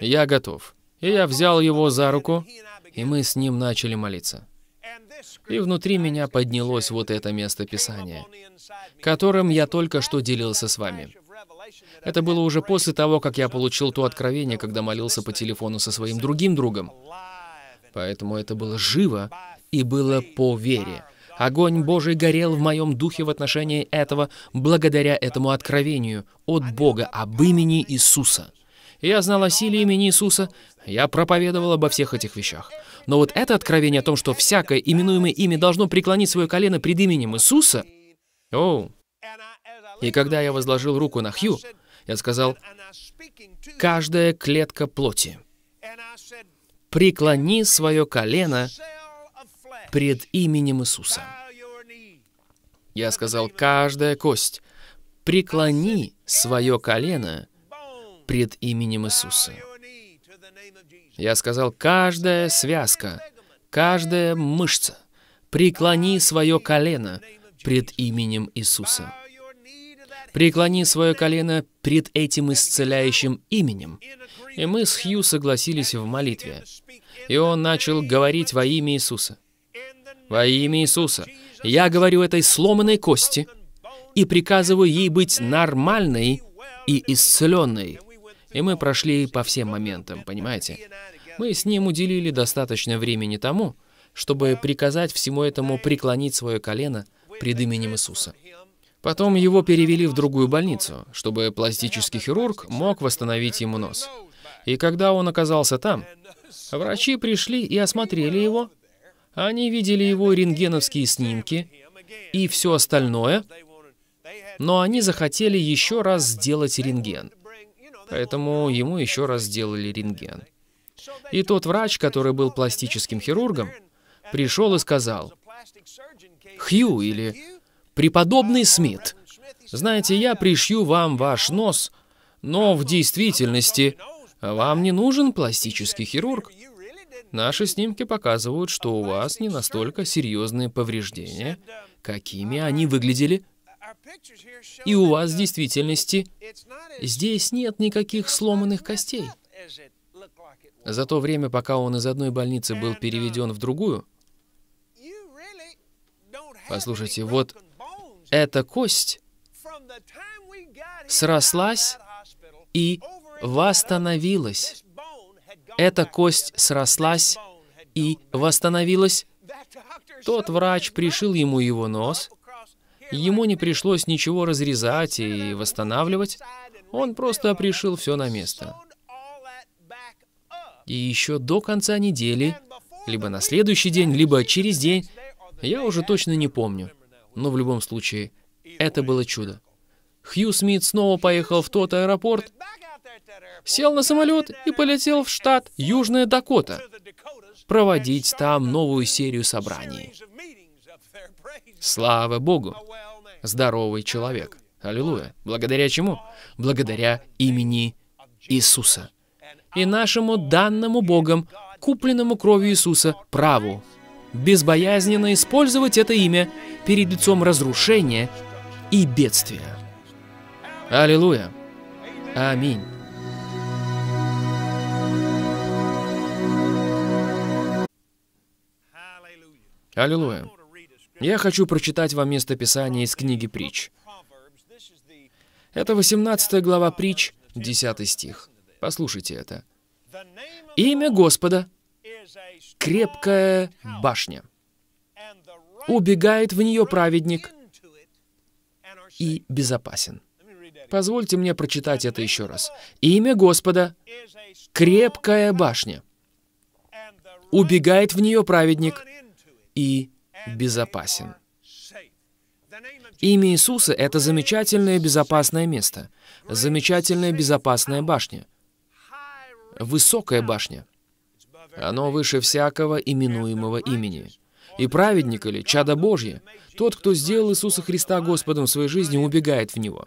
«Я готов». И я взял его за руку, и мы с ним начали молиться. И внутри меня поднялось вот это место Писания, которым я только что делился с вами. Это было уже после того, как я получил то откровение, когда молился по телефону со своим другим другом. Поэтому это было живо и было по вере. Огонь Божий горел в моем духе в отношении этого, благодаря этому откровению от Бога об имени Иисуса. Я знал о силе имени Иисуса, я проповедовал обо всех этих вещах. Но вот это откровение о том, что всякое именуемое имя должно преклонить свое колено пред именем Иисуса, оу, и когда я возложил руку на Хью, я сказал, «Каждая клетка плоти, преклони свое колено пред именем Иисуса». Я сказал, «Каждая кость, преклони свое колено пред именем Иисуса». Я сказал, «Каждая связка, каждая мышца, преклони свое колено пред именем Иисуса». Преклони свое колено пред этим исцеляющим именем. И мы с Хью согласились в молитве. И он начал говорить во имя Иисуса. Во имя Иисуса. Я говорю этой сломанной кости и приказываю ей быть нормальной и исцеленной. И мы прошли по всем моментам, понимаете? Мы с ним уделили достаточно времени тому, чтобы приказать всему этому преклонить свое колено пред именем Иисуса. Потом его перевели в другую больницу, чтобы пластический хирург мог восстановить ему нос. И когда он оказался там, врачи пришли и осмотрели его. Они видели его рентгеновские снимки и все остальное, но они захотели еще раз сделать рентген. Поэтому ему еще раз сделали рентген. И тот врач, который был пластическим хирургом, пришел и сказал, «Хью» или «Преподобный Смит, знаете, я пришью вам ваш нос, но в действительности вам не нужен пластический хирург. Наши снимки показывают, что у вас не настолько серьезные повреждения, какими они выглядели. И у вас в действительности здесь нет никаких сломанных костей. За то время, пока он из одной больницы был переведен в другую, Послушайте, вот эта кость срослась и восстановилась. Эта кость срослась и восстановилась. Тот врач пришил ему его нос. Ему не пришлось ничего разрезать и восстанавливать. Он просто пришил все на место. И еще до конца недели, либо на следующий день, либо через день, я уже точно не помню. Но в любом случае, это было чудо. Хью Смит снова поехал в тот аэропорт, сел на самолет и полетел в штат Южная Дакота проводить там новую серию собраний. Слава Богу! Здоровый человек. Аллилуйя. Благодаря чему? Благодаря имени Иисуса и нашему данному Богом, купленному кровью Иисуса, праву безбоязненно использовать это имя перед лицом разрушения и бедствия. Аллилуйя! Аминь! Аллилуйя! Я хочу прочитать вам место писания из книги Притч. Это 18 глава Притч, 10 стих. Послушайте это. «Имя Господа крепкая башня. Убегает в нее праведник и безопасен. Позвольте мне прочитать это еще раз. Имя Господа — крепкая башня. Убегает в нее праведник и безопасен. Имя Иисуса — это замечательное безопасное место, замечательная безопасная башня, высокая башня — оно выше всякого именуемого имени. И праведник или чадо Божье, тот, кто сделал Иисуса Христа Господом в своей жизни, убегает в Него.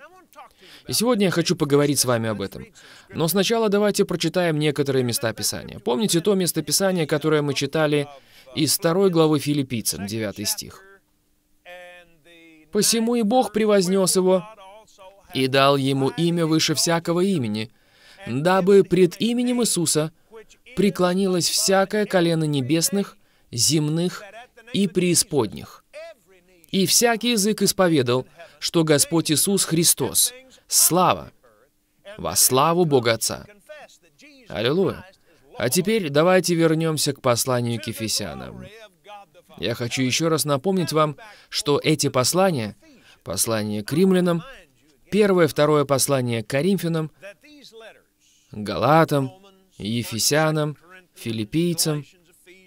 И сегодня я хочу поговорить с вами об этом. Но сначала давайте прочитаем некоторые места Писания. Помните то место Писания, которое мы читали из 2 главы Филиппийцам, 9 стих? «Посему и Бог превознес его, и дал ему имя выше всякого имени, дабы пред именем Иисуса – преклонилось всякое колено небесных, земных и преисподних. И всякий язык исповедал, что Господь Иисус Христос. Слава! Во славу Бога Отца! Аллилуйя! А теперь давайте вернемся к посланию к Ефесянам. Я хочу еще раз напомнить вам, что эти послания, послание к римлянам, первое, второе послание к коринфянам, галатам, Ефесянам, Филиппийцам,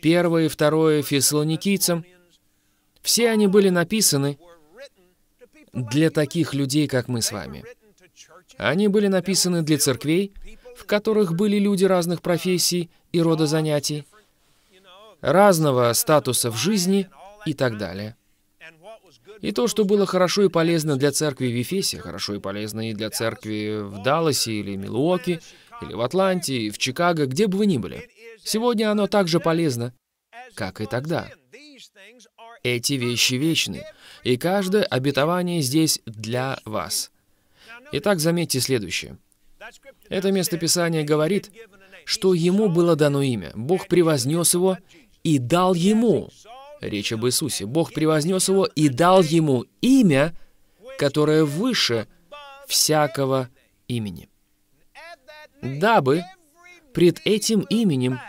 1 и 2 Фессалоникийцам. Все они были написаны для таких людей, как мы с вами. Они были написаны для церквей, в которых были люди разных профессий и рода занятий, разного статуса в жизни и так далее. И то, что было хорошо и полезно для церкви в Ефесе, хорошо и полезно и для церкви в Далласе или Милуоке, или в Атланте, в Чикаго, где бы вы ни были. Сегодня оно так же полезно, как и тогда. Эти вещи вечны, и каждое обетование здесь для вас. Итак, заметьте следующее. Это местописание говорит, что ему было дано имя. Бог превознес его и дал ему, речь об Иисусе, Бог превознес его и дал ему имя, которое выше всякого имени дабы пред этим именем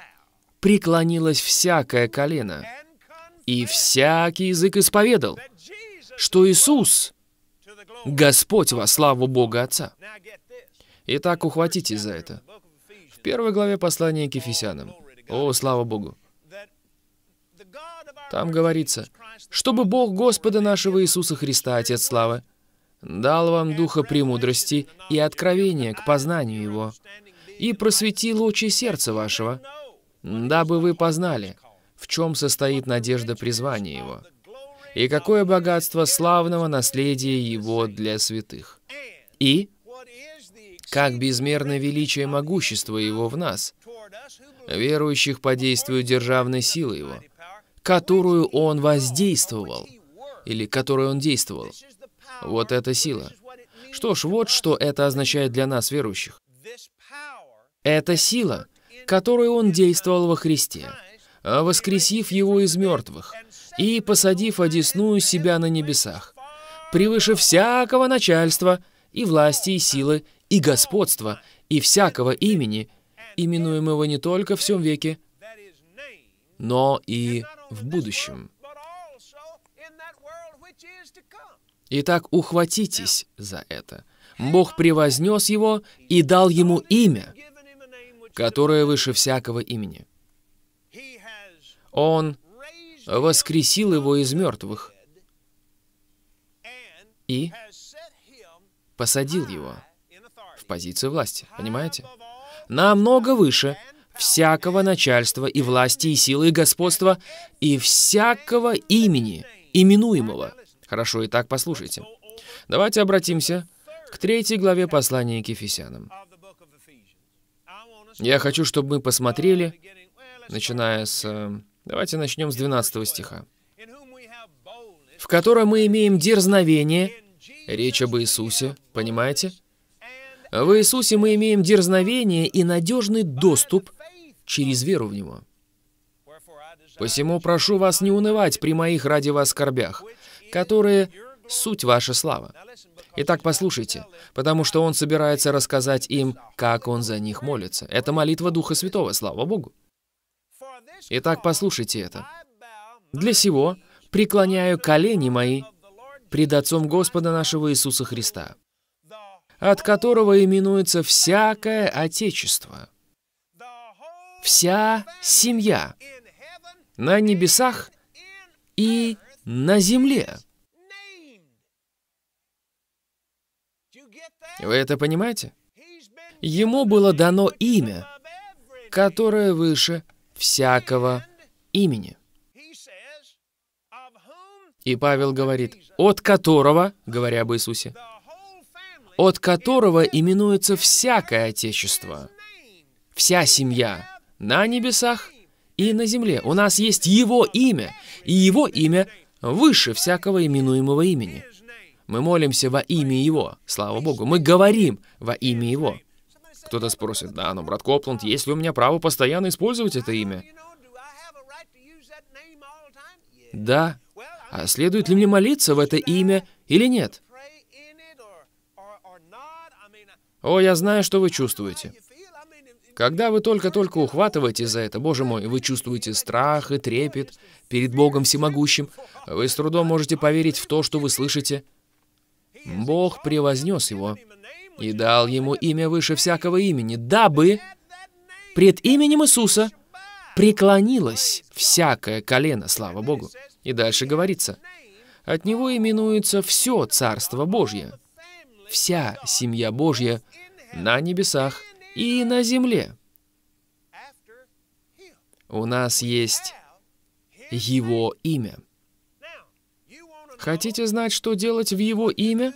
преклонилось всякое колено, и всякий язык исповедал, что Иисус — Господь во славу Бога Отца. Итак, ухватитесь за это. В первой главе послания к Ефесянам. О, слава Богу! Там говорится, чтобы Бог Господа нашего Иисуса Христа, Отец Славы, дал вам духа премудрости и откровения к познанию Его, и просвети лучи сердца вашего, дабы вы познали, в чем состоит надежда призвания его, и какое богатство славного наследия его для святых. И как безмерно величие могущества его в нас, верующих по действию державной силы его, которую он воздействовал, или которой он действовал. Вот эта сила. Что ж, вот что это означает для нас, верующих. Это сила, которую он действовал во Христе, воскресив его из мертвых и посадив одесную себя на небесах, превыше всякого начальства и власти и силы и господства и всякого имени, именуемого не только в всем веке, но и в будущем. Итак, ухватитесь за это. Бог превознес его и дал ему имя, которое выше всякого имени. Он воскресил его из мертвых и посадил его в позицию власти, понимаете? Намного выше всякого начальства и власти, и силы, и господства, и всякого имени, именуемого. Хорошо, и так послушайте. Давайте обратимся к третьей главе послания к Ефесянам. Я хочу, чтобы мы посмотрели, начиная с... Э, давайте начнем с 12 стиха. «В котором мы имеем дерзновение...» Речь об Иисусе, понимаете? В Иисусе мы имеем дерзновение и надежный доступ через веру в Него. Посему прошу вас не унывать при моих ради вас скорбях, которые суть ваша слава. Итак, послушайте, потому что он собирается рассказать им, как он за них молится. Это молитва Духа Святого, слава Богу. Итак, послушайте это. «Для сего преклоняю колени мои пред Отцом Господа нашего Иисуса Христа, от которого именуется всякое Отечество, вся семья на небесах и на земле». Вы это понимаете? Ему было дано имя, которое выше всякого имени. И Павел говорит, от которого, говоря об Иисусе, от которого именуется всякое отечество, вся семья на небесах и на земле. У нас есть Его имя, и Его имя выше всякого именуемого имени. Мы молимся во имя Его. Слава Богу. Мы говорим во имя Его. Кто-то спросит, да, но, брат Копланд, есть ли у меня право постоянно использовать это имя? Да. А следует ли мне молиться в это имя или нет? О, я знаю, что вы чувствуете. Когда вы только-только ухватываете за это, Боже мой, вы чувствуете страх и трепет перед Богом Всемогущим. Вы с трудом можете поверить в то, что вы слышите. Бог превознес его и дал ему имя выше всякого имени, дабы пред именем Иисуса преклонилось всякое колено, слава Богу. И дальше говорится, от него именуется все Царство Божье, вся семья Божья на небесах и на земле. У нас есть его имя. Хотите знать, что делать в его имя?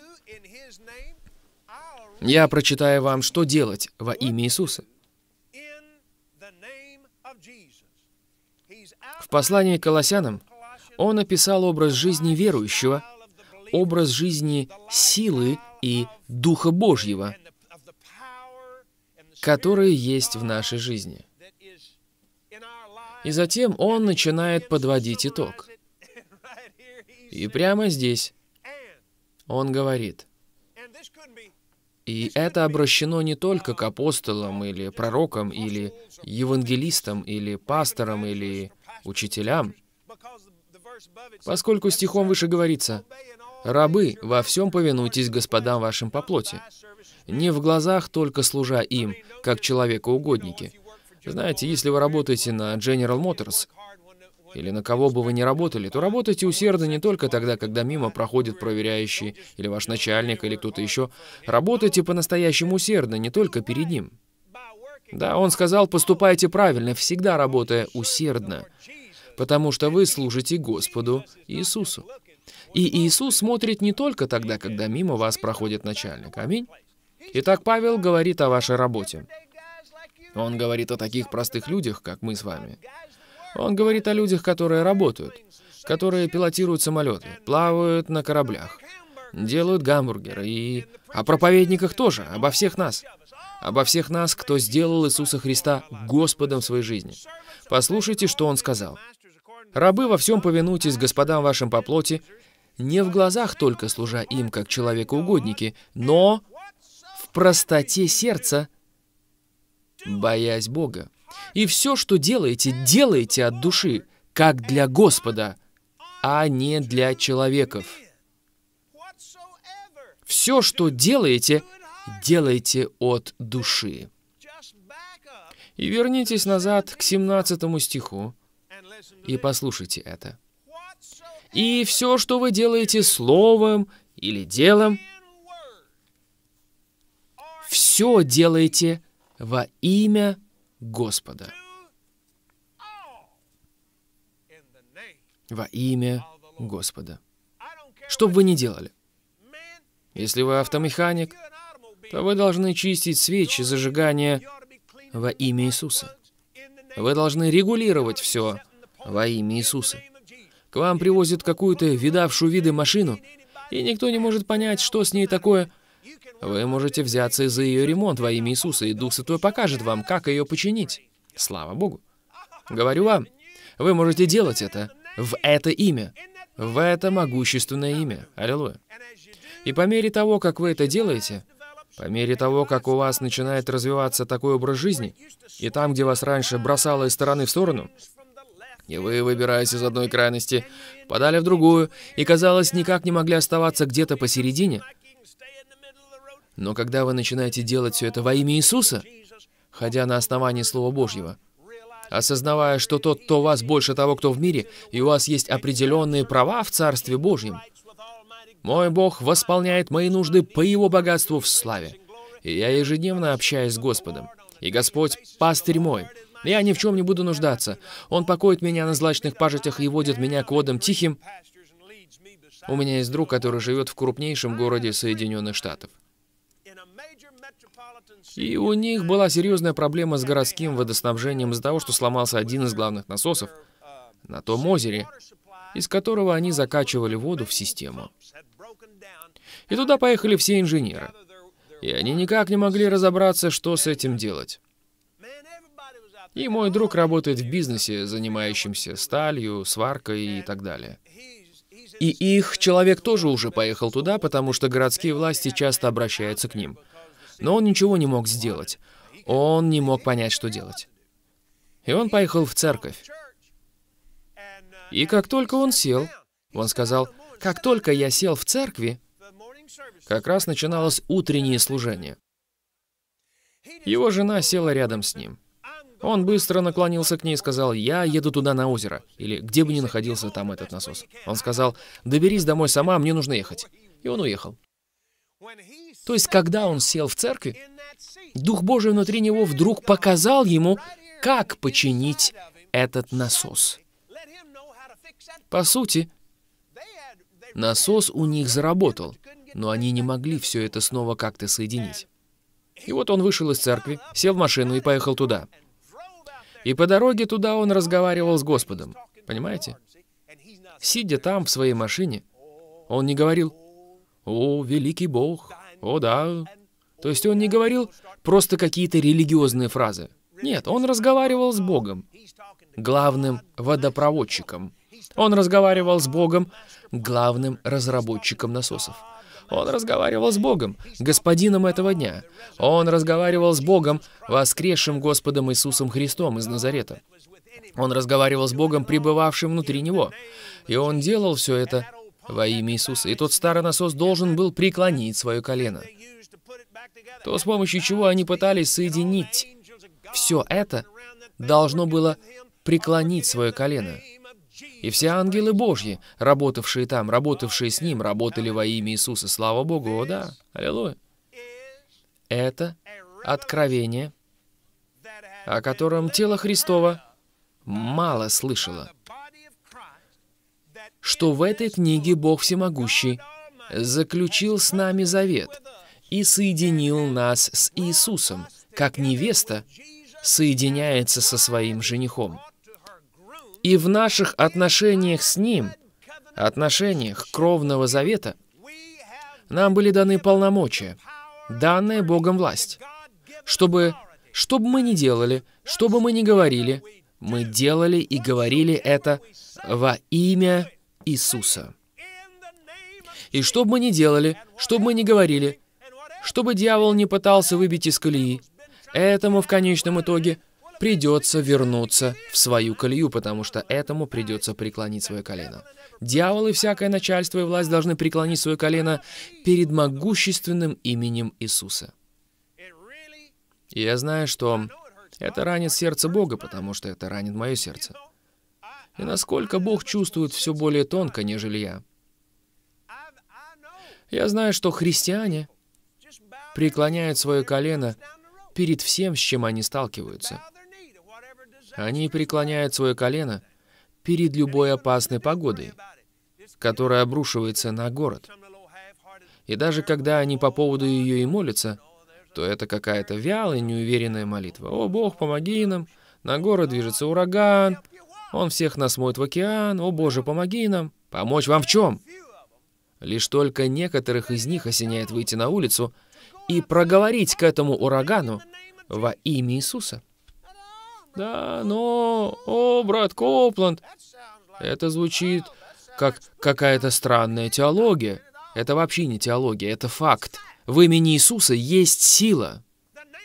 Я прочитаю вам, что делать во имя Иисуса. В послании к Колоссянам он описал образ жизни верующего, образ жизни силы и Духа Божьего, которые есть в нашей жизни. И затем он начинает подводить итог. И прямо здесь он говорит, и это обращено не только к апостолам или пророкам или евангелистам или пасторам или учителям, поскольку стихом выше говорится, «Рабы, во всем повинуйтесь господам вашим по плоти, не в глазах только служа им, как человекоугодники. Знаете, если вы работаете на General Motors, или на кого бы вы ни работали, то работайте усердно не только тогда, когда мимо проходит проверяющий, или ваш начальник, или кто-то еще. Работайте по-настоящему усердно, не только перед ним. Да, он сказал, поступайте правильно, всегда работая усердно, потому что вы служите Господу Иисусу. И Иисус смотрит не только тогда, когда мимо вас проходит начальник. Аминь. Итак, Павел говорит о вашей работе. Он говорит о таких простых людях, как мы с вами. Он говорит о людях, которые работают, которые пилотируют самолеты, плавают на кораблях, делают гамбургеры и... О проповедниках тоже, обо всех нас. Обо всех нас, кто сделал Иисуса Христа Господом своей жизни. Послушайте, что он сказал. «Рабы во всем повинуйтесь господам вашим по плоти, не в глазах только служа им, как человекоугодники, но в простоте сердца, боясь Бога». И все, что делаете, делайте от души, как для Господа, а не для человеков. Все, что делаете, делайте от души. И вернитесь назад к 17 стиху и послушайте это. И все, что вы делаете словом или делом, все делайте во имя Бога Господа. Во имя Господа. Что бы вы ни делали. Если вы автомеханик, то вы должны чистить свечи зажигания во имя Иисуса. Вы должны регулировать все во имя Иисуса. К вам привозят какую-то видавшую виды машину, и никто не может понять, что с ней такое, вы можете взяться за ее ремонт во имя Иисуса, и Дух Святой покажет вам, как ее починить. Слава Богу. Говорю вам, вы можете делать это в это имя, в это могущественное имя. Аллилуйя. И по мере того, как вы это делаете, по мере того, как у вас начинает развиваться такой образ жизни, и там, где вас раньше бросало из стороны в сторону, и вы, выбираясь из одной крайности, подали в другую, и, казалось, никак не могли оставаться где-то посередине, но когда вы начинаете делать все это во имя Иисуса, ходя на основании Слова Божьего, осознавая, что тот, кто вас больше того, кто в мире, и у вас есть определенные права в Царстве Божьем, мой Бог восполняет мои нужды по Его богатству в славе. И я ежедневно общаюсь с Господом. И Господь – пастырь мой. Я ни в чем не буду нуждаться. Он покоит меня на злачных пажитях и водит меня к водам тихим. У меня есть друг, который живет в крупнейшем городе Соединенных Штатов. И у них была серьезная проблема с городским водоснабжением из-за того, что сломался один из главных насосов на том озере, из которого они закачивали воду в систему. И туда поехали все инженеры. И они никак не могли разобраться, что с этим делать. И мой друг работает в бизнесе, занимающемся сталью, сваркой и так далее. И их человек тоже уже поехал туда, потому что городские власти часто обращаются к ним. Но он ничего не мог сделать. Он не мог понять, что делать. И он поехал в церковь. И как только он сел, он сказал, «Как только я сел в церкви, как раз начиналось утреннее служение. Его жена села рядом с ним. Он быстро наклонился к ней и сказал, «Я еду туда на озеро», или «Где бы ни находился там этот насос». Он сказал, «Доберись домой сама, мне нужно ехать». И он уехал. То есть, когда он сел в церкви, Дух Божий внутри него вдруг показал ему, как починить этот насос. По сути, насос у них заработал, но они не могли все это снова как-то соединить. И вот он вышел из церкви, сел в машину и поехал туда. И по дороге туда он разговаривал с Господом. Понимаете? Сидя там, в своей машине, он не говорил, «О, великий Бог, о, да. То есть он не говорил просто какие-то религиозные фразы. Нет, он разговаривал с Богом, главным водопроводчиком. Он разговаривал с Богом, главным разработчиком насосов. Он разговаривал с Богом, господином этого дня. Он разговаривал с Богом, воскресшим Господом Иисусом Христом из Назарета. Он разговаривал с Богом, пребывавшим внутри него. И он делал все это во имя Иисуса. И тот старый насос должен был преклонить свое колено. То, с помощью чего они пытались соединить все это, должно было преклонить свое колено. И все ангелы Божьи, работавшие там, работавшие с ним, работали во имя Иисуса. Слава Богу, о да, аллилуйя. Это откровение, о котором тело Христова мало слышало что в этой книге Бог Всемогущий заключил с нами завет и соединил нас с Иисусом, как невеста соединяется со своим женихом. И в наших отношениях с Ним, отношениях кровного завета, нам были даны полномочия, данная Богом власть, чтобы, что бы мы ни делали, что бы мы ни говорили, мы делали и говорили это во имя Иисуса. И что бы мы ни делали, что бы мы ни говорили, что бы дьявол не пытался выбить из колеи, этому в конечном итоге придется вернуться в свою колею, потому что этому придется преклонить свое колено. Дьявол и всякое начальство и власть должны преклонить свое колено перед могущественным именем Иисуса. И я знаю, что это ранит сердце Бога, потому что это ранит мое сердце и насколько Бог чувствует все более тонко, нежели я. Я знаю, что христиане преклоняют свое колено перед всем, с чем они сталкиваются. Они преклоняют свое колено перед любой опасной погодой, которая обрушивается на город. И даже когда они по поводу ее и молятся, то это какая-то вялая, неуверенная молитва. «О, Бог, помоги нам! На город движется ураган! Он всех нас моет в океан, о боже, помоги нам. Помочь вам в чем? Лишь только некоторых из них осеняет выйти на улицу и проговорить к этому урагану во имя Иисуса. Да, но... О, брат Копланд! Это звучит как какая-то странная теология. Это вообще не теология, это факт. В имени Иисуса есть сила.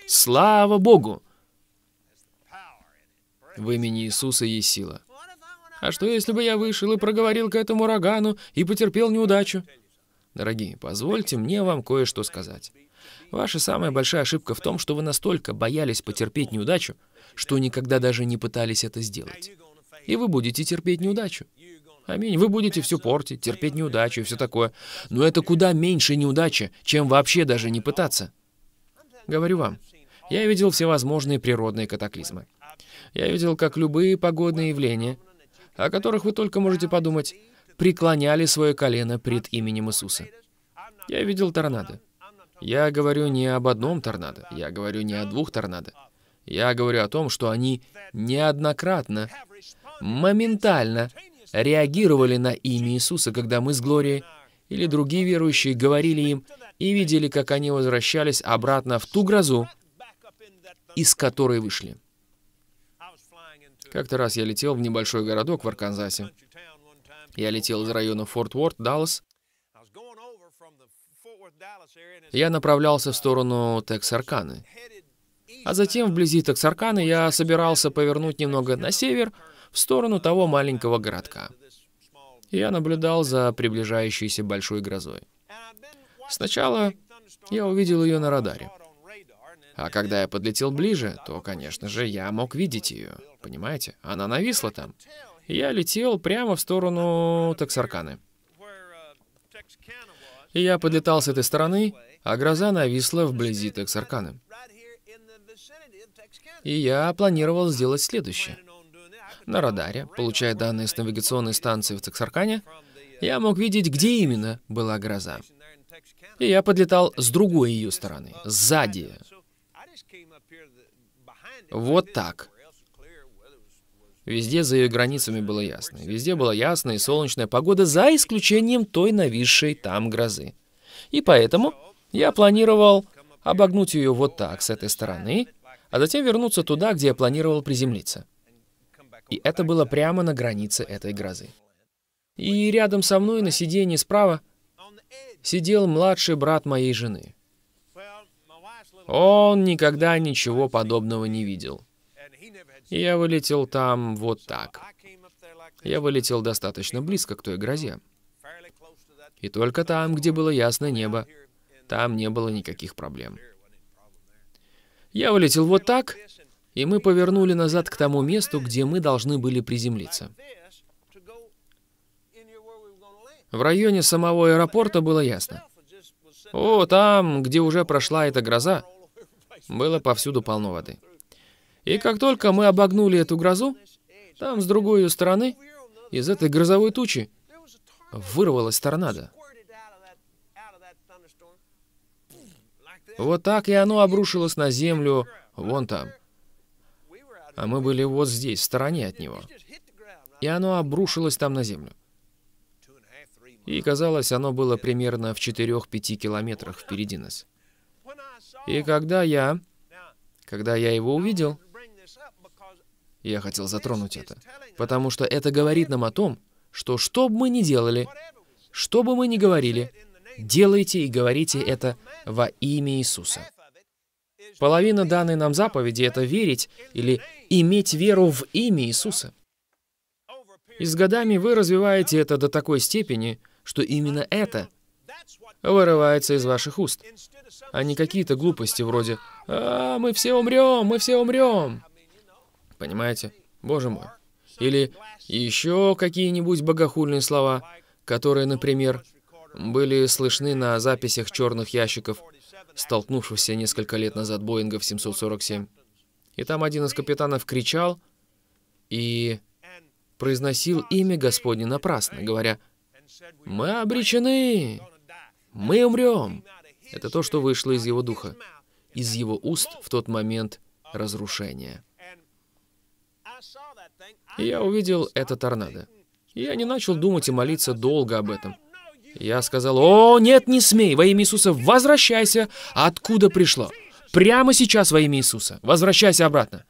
Слава Богу! В имени Иисуса есть сила. А что, если бы я вышел и проговорил к этому урагану и потерпел неудачу? Дорогие, позвольте мне вам кое-что сказать. Ваша самая большая ошибка в том, что вы настолько боялись потерпеть неудачу, что никогда даже не пытались это сделать. И вы будете терпеть неудачу. Аминь. Вы будете все портить, терпеть неудачу и все такое. Но это куда меньше неудачи, чем вообще даже не пытаться. Говорю вам, я видел всевозможные природные катаклизмы. Я видел, как любые погодные явления, о которых вы только можете подумать, преклоняли свое колено пред именем Иисуса. Я видел торнадо. Я говорю не об одном торнадо, я говорю не о двух торнадо. Я говорю о том, что они неоднократно, моментально реагировали на имя Иисуса, когда мы с Глорией или другие верующие говорили им и видели, как они возвращались обратно в ту грозу, из которой вышли. Как-то раз я летел в небольшой городок в Арканзасе. Я летел из района Форт-Уорт, Даллас. Я направлялся в сторону Тексарканы. А затем вблизи Тексарканы я собирался повернуть немного на север, в сторону того маленького городка. Я наблюдал за приближающейся большой грозой. Сначала я увидел ее на радаре. А когда я подлетел ближе, то, конечно же, я мог видеть ее. Понимаете? Она нависла там. Я летел прямо в сторону Тексарканы, И я подлетал с этой стороны, а гроза нависла вблизи Тексарканы. И я планировал сделать следующее. На радаре, получая данные с навигационной станции в Тексаркане, я мог видеть, где именно была гроза. И я подлетал с другой ее стороны, сзади, вот так. Везде за ее границами было ясно. Везде была ясная и солнечная погода, за исключением той нависшей там грозы. И поэтому я планировал обогнуть ее вот так, с этой стороны, а затем вернуться туда, где я планировал приземлиться. И это было прямо на границе этой грозы. И рядом со мной на сиденье справа сидел младший брат моей жены. Он никогда ничего подобного не видел. я вылетел там вот так. Я вылетел достаточно близко к той грозе. И только там, где было ясное небо, там не было никаких проблем. Я вылетел вот так, и мы повернули назад к тому месту, где мы должны были приземлиться. В районе самого аэропорта было ясно. О, там, где уже прошла эта гроза, было повсюду полно воды. И как только мы обогнули эту грозу, там, с другой ее стороны, из этой грозовой тучи вырвалась торнадо. Вот так и оно обрушилось на землю вон там. А мы были вот здесь, в стороне от него. И оно обрушилось там на землю. И казалось, оно было примерно в 4-5 километрах впереди нас. И когда я... Когда я его увидел, я хотел затронуть это, потому что это говорит нам о том, что что бы мы ни делали, что бы мы ни говорили, делайте и говорите это во имя Иисуса. Половина данной нам заповеди — это верить или иметь веру в имя Иисуса. И с годами вы развиваете это до такой степени, что именно это вырывается из ваших уст а не какие-то глупости вроде «А, мы все умрем, мы все умрем!» Понимаете? Боже мой. Или еще какие-нибудь богохульные слова, которые, например, были слышны на записях черных ящиков, столкнувшихся несколько лет назад Боингов 747. И там один из капитанов кричал и произносил имя Господне напрасно, говоря «Мы обречены! Мы умрем! Это то, что вышло из его духа, из его уст в тот момент разрушения. я увидел это торнадо. Я не начал думать и молиться долго об этом. Я сказал, «О, нет, не смей! Во имя Иисуса возвращайся! Откуда пришло? Прямо сейчас во имя Иисуса! Возвращайся обратно!»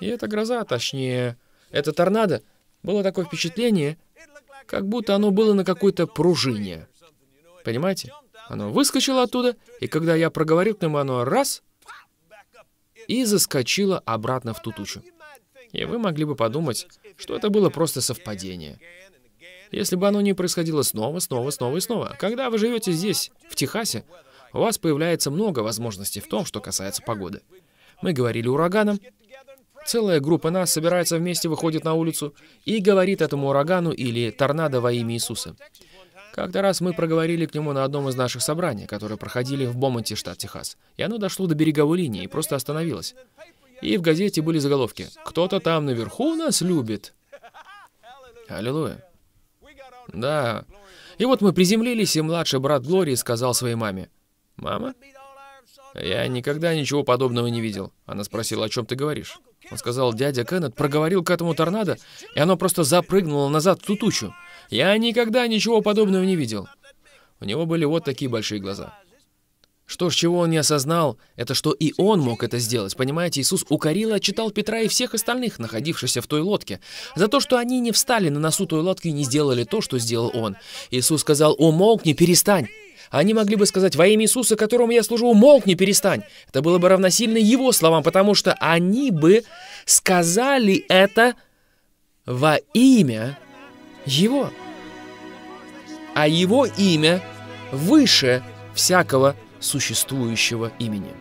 И эта гроза, точнее, это торнадо, было такое впечатление, как будто оно было на какой-то пружине. Понимаете? Оно выскочило оттуда, и когда я проговорил к нему, оно раз и заскочило обратно в ту тучу. И вы могли бы подумать, что это было просто совпадение. Если бы оно не происходило снова, снова, снова и снова. Когда вы живете здесь, в Техасе, у вас появляется много возможностей в том, что касается погоды. Мы говорили ураганом. Целая группа нас собирается вместе, выходит на улицу и говорит этому урагану или торнадо во имя Иисуса. Как-то раз мы проговорили к нему на одном из наших собраний, которые проходили в Бомонте, штат Техас. И оно дошло до береговой линии и просто остановилось. И в газете были заголовки «Кто-то там наверху нас любит». Аллилуйя. Да. И вот мы приземлились, и младший брат Глории сказал своей маме. «Мама?» Я никогда ничего подобного не видел. Она спросила, о чем ты говоришь? Он сказал, дядя Кеннет проговорил к этому торнадо, и оно просто запрыгнуло назад в ту тучу. Я никогда ничего подобного не видел. У него были вот такие большие глаза. Что ж, чего он не осознал, это что и он мог это сделать. Понимаете, Иисус укорил и отчитал Петра и всех остальных, находившихся в той лодке, за то, что они не встали на носу той лодки и не сделали то, что сделал он. Иисус сказал, «Умолкни, перестань!» Они могли бы сказать, «Во имя Иисуса, которому я служу, умолкни, перестань!» Это было бы равносильно его словам, потому что они бы сказали это во имя его. А его имя выше всякого существующего имени.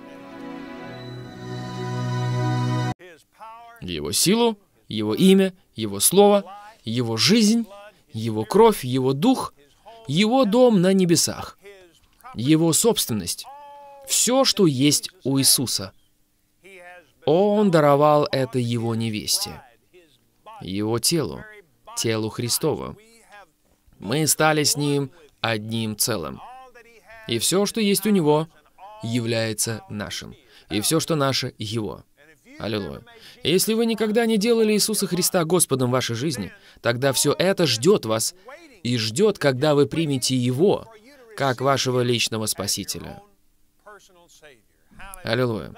Его силу, его имя, его слово, его жизнь, его кровь, его дух, его дом на небесах, его собственность, все, что есть у Иисуса. Он даровал это его невесте, его телу, телу Христову. Мы стали с Ним одним целым. И все, что есть у Него, является нашим. И все, что наше, Его. Аллилуйя. Если вы никогда не делали Иисуса Христа Господом вашей жизни, тогда все это ждет вас и ждет, когда вы примете Его как вашего личного Спасителя. Аллилуйя.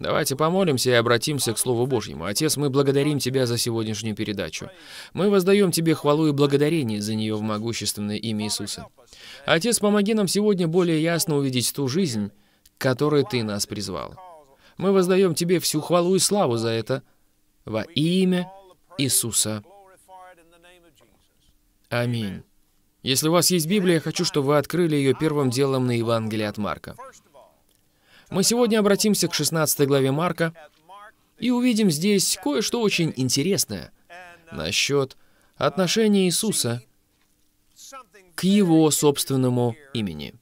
Давайте помолимся и обратимся к Слову Божьему. Отец, мы благодарим Тебя за сегодняшнюю передачу. Мы воздаем Тебе хвалу и благодарение за нее в могущественное имя Иисуса. Отец, помоги нам сегодня более ясно увидеть ту жизнь, к которой Ты нас призвал. Мы воздаем Тебе всю хвалу и славу за это во имя Иисуса. Аминь. Если у вас есть Библия, я хочу, чтобы вы открыли ее первым делом на Евангелие от Марка. Мы сегодня обратимся к 16 главе Марка и увидим здесь кое-что очень интересное насчет отношения Иисуса к Его собственному имени.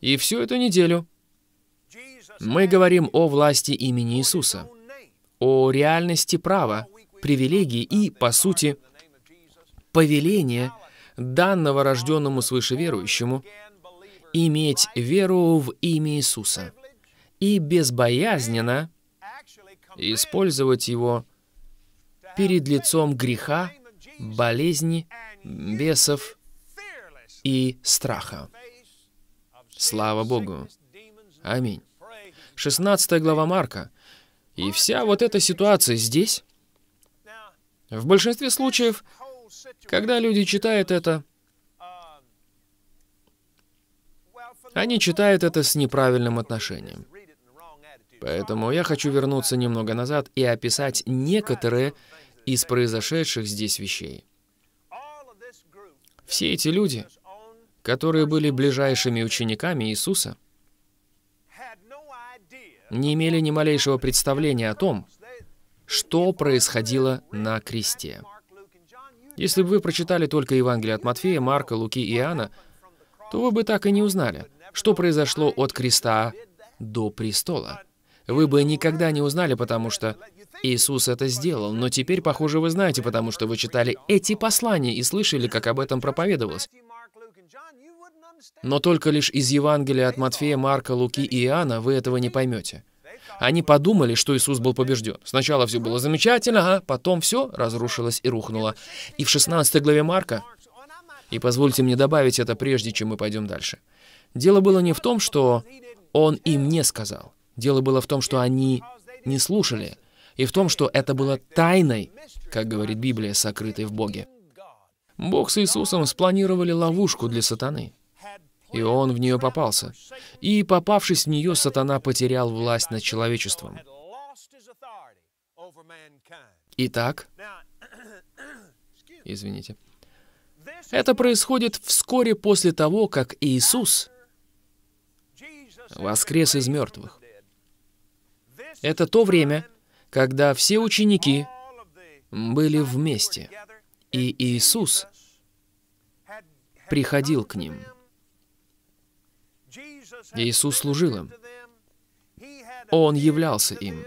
И всю эту неделю мы говорим о власти имени Иисуса, о реальности права, привилегии и, по сути, повеления, данного рожденному свыше верующему, иметь веру в имя Иисуса и безбоязненно использовать его перед лицом греха, болезни, бесов и страха. Слава Богу! Аминь. 16 глава Марка. И вся вот эта ситуация здесь. В большинстве случаев, когда люди читают это, Они читают это с неправильным отношением. Поэтому я хочу вернуться немного назад и описать некоторые из произошедших здесь вещей. Все эти люди, которые были ближайшими учениками Иисуса, не имели ни малейшего представления о том, что происходило на кресте. Если бы вы прочитали только Евангелие от Матфея, Марка, Луки и Иоанна, то вы бы так и не узнали, что произошло от креста до престола. Вы бы никогда не узнали, потому что Иисус это сделал, но теперь, похоже, вы знаете, потому что вы читали эти послания и слышали, как об этом проповедовалось. Но только лишь из Евангелия от Матфея, Марка, Луки и Иоанна вы этого не поймете. Они подумали, что Иисус был побежден. Сначала все было замечательно, а потом все разрушилось и рухнуло. И в 16 главе Марка, и позвольте мне добавить это, прежде чем мы пойдем дальше – Дело было не в том, что он им не сказал. Дело было в том, что они не слушали, и в том, что это было тайной, как говорит Библия, сокрытой в Боге. Бог с Иисусом спланировали ловушку для сатаны, и он в нее попался. И, попавшись в нее, сатана потерял власть над человечеством. Итак, извините, это происходит вскоре после того, как Иисус воскрес из мертвых. Это то время, когда все ученики были вместе, и Иисус приходил к ним. Иисус служил им. Он являлся им.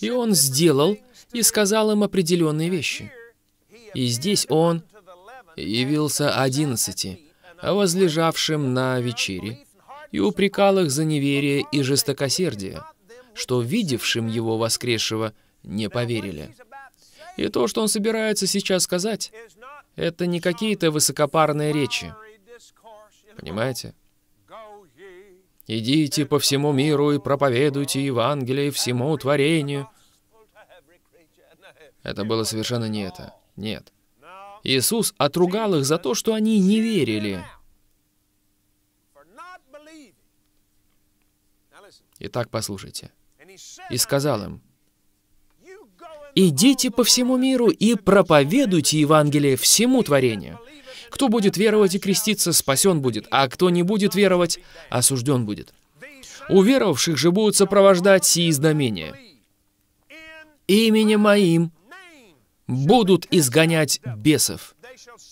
И Он сделал и сказал им определенные вещи. И здесь Он явился одиннадцати, возлежавшим на вечере, и упрекал их за неверие и жестокосердие, что видевшим его воскресшего не поверили. И то, что он собирается сейчас сказать, это не какие-то высокопарные речи. Понимаете? «Идите по всему миру и проповедуйте Евангелие всему творению». Это было совершенно не это. Нет. Иисус отругал их за то, что они не верили. Итак, послушайте. «И сказал им, «Идите по всему миру и проповедуйте Евангелие всему творению. Кто будет веровать и креститься, спасен будет, а кто не будет веровать, осужден будет. У веровавших же будут сопровождать сии знамения. Именем моим будут изгонять бесов,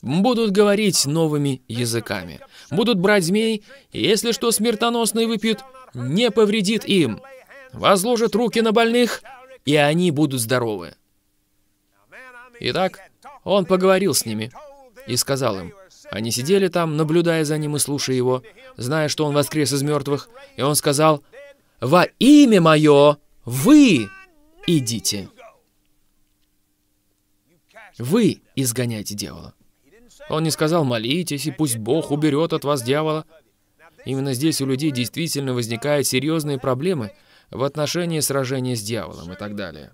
будут говорить новыми языками, будут брать змей, и если что смертоносный выпьют, не повредит им, возложат руки на больных, и они будут здоровы. Итак, он поговорил с ними и сказал им, они сидели там, наблюдая за ним и слушая его, зная, что он воскрес из мертвых, и он сказал, «Во имя мое вы идите». Вы изгоняете дьявола. Он не сказал «молитесь, и пусть Бог уберет от вас дьявола». Именно здесь у людей действительно возникают серьезные проблемы в отношении сражения с дьяволом и так далее.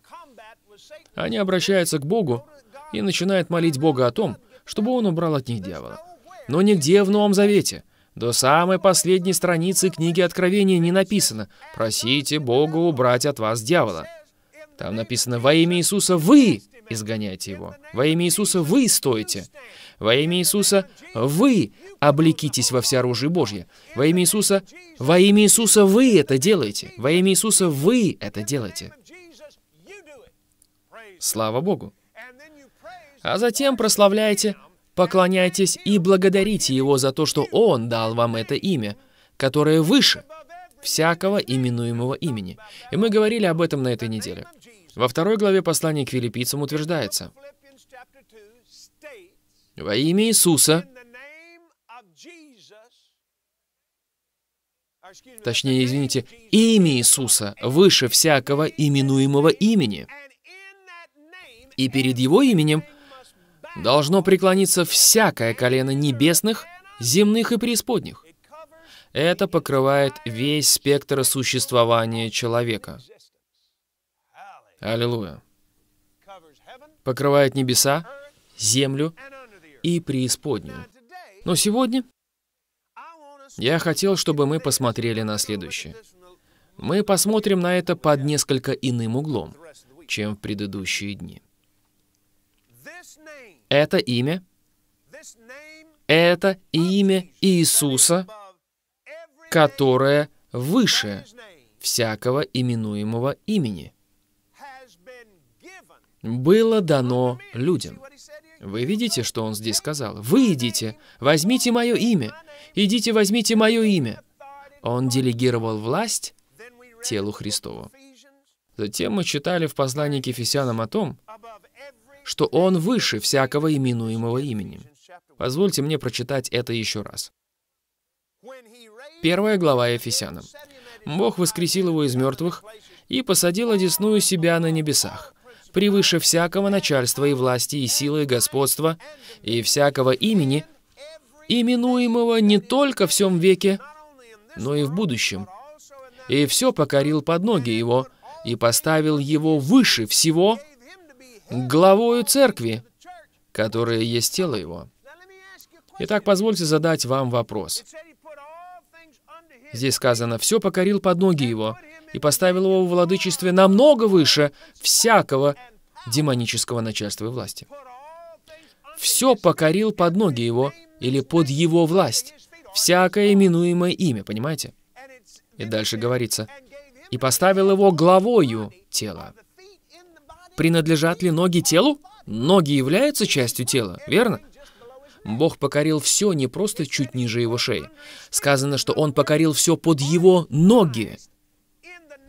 Они обращаются к Богу и начинают молить Бога о том, чтобы он убрал от них дьявола. Но нигде в Новом Завете, до самой последней страницы книги Откровения не написано «Просите Бога убрать от вас дьявола». Там написано «Во имя Иисуса вы изгоняйте его. Во имя Иисуса вы стоите. Во имя Иисуса вы облекитесь во всеоружие Божье. Во имя Иисуса, во имя Иисуса вы это делаете. Во имя Иисуса вы это делаете. Слава Богу. А затем прославляйте, поклоняйтесь и благодарите Его за то, что Он дал вам это имя, которое выше всякого именуемого имени. И мы говорили об этом на этой неделе. Во второй главе послания к филиппийцам утверждается, «Во имя Иисуса, точнее, извините, имя Иисуса выше всякого именуемого имени, и перед Его именем должно преклониться всякое колено небесных, земных и преисподних». Это покрывает весь спектр существования человека – Аллилуйя. Покрывает небеса, землю и преисподнюю. Но сегодня я хотел, чтобы мы посмотрели на следующее. Мы посмотрим на это под несколько иным углом, чем в предыдущие дни. Это имя, это имя Иисуса, которое выше всякого именуемого имени – было дано людям. Вы видите, что он здесь сказал? Вы идите, возьмите мое имя. Идите, возьмите мое имя. Он делегировал власть телу Христову. Затем мы читали в послании к Ефесянам о том, что он выше всякого именуемого именем. Позвольте мне прочитать это еще раз. Первая глава Ефесянам. Бог воскресил его из мертвых и посадил одесную себя на небесах, превыше всякого начальства и власти, и силы, и господства, и всякого имени, именуемого не только в всем веке, но и в будущем. И все покорил под ноги его, и поставил его выше всего главою церкви, которая есть тело его. Итак, позвольте задать вам вопрос. Здесь сказано, «Все покорил под ноги его» и поставил его в владычестве намного выше всякого демонического начальства и власти. Все покорил под ноги его или под его власть, всякое именуемое имя, понимаете? И дальше говорится, и поставил его главою тела. Принадлежат ли ноги телу? Ноги являются частью тела, верно? Бог покорил все не просто чуть ниже его шеи. Сказано, что он покорил все под его ноги,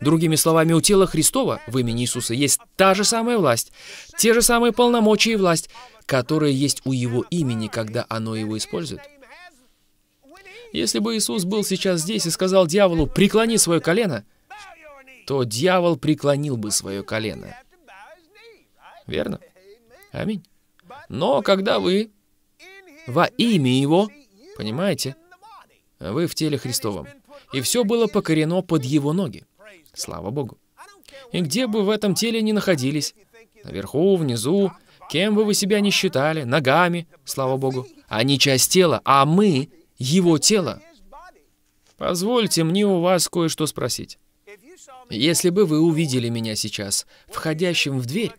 Другими словами, у тела Христова в имени Иисуса есть та же самая власть, те же самые полномочия и власть, которые есть у Его имени, когда оно его использует. Если бы Иисус был сейчас здесь и сказал дьяволу «преклони свое колено», то дьявол преклонил бы свое колено. Верно? Аминь. Но когда вы во имя Его, понимаете, вы в теле Христовом, и все было покорено под Его ноги. Слава Богу. И где бы в этом теле ни находились, наверху, внизу, кем бы вы себя ни считали, ногами, слава Богу, они часть тела, а мы — его тело. Позвольте мне у вас кое-что спросить. Если бы вы увидели меня сейчас, входящим в дверь,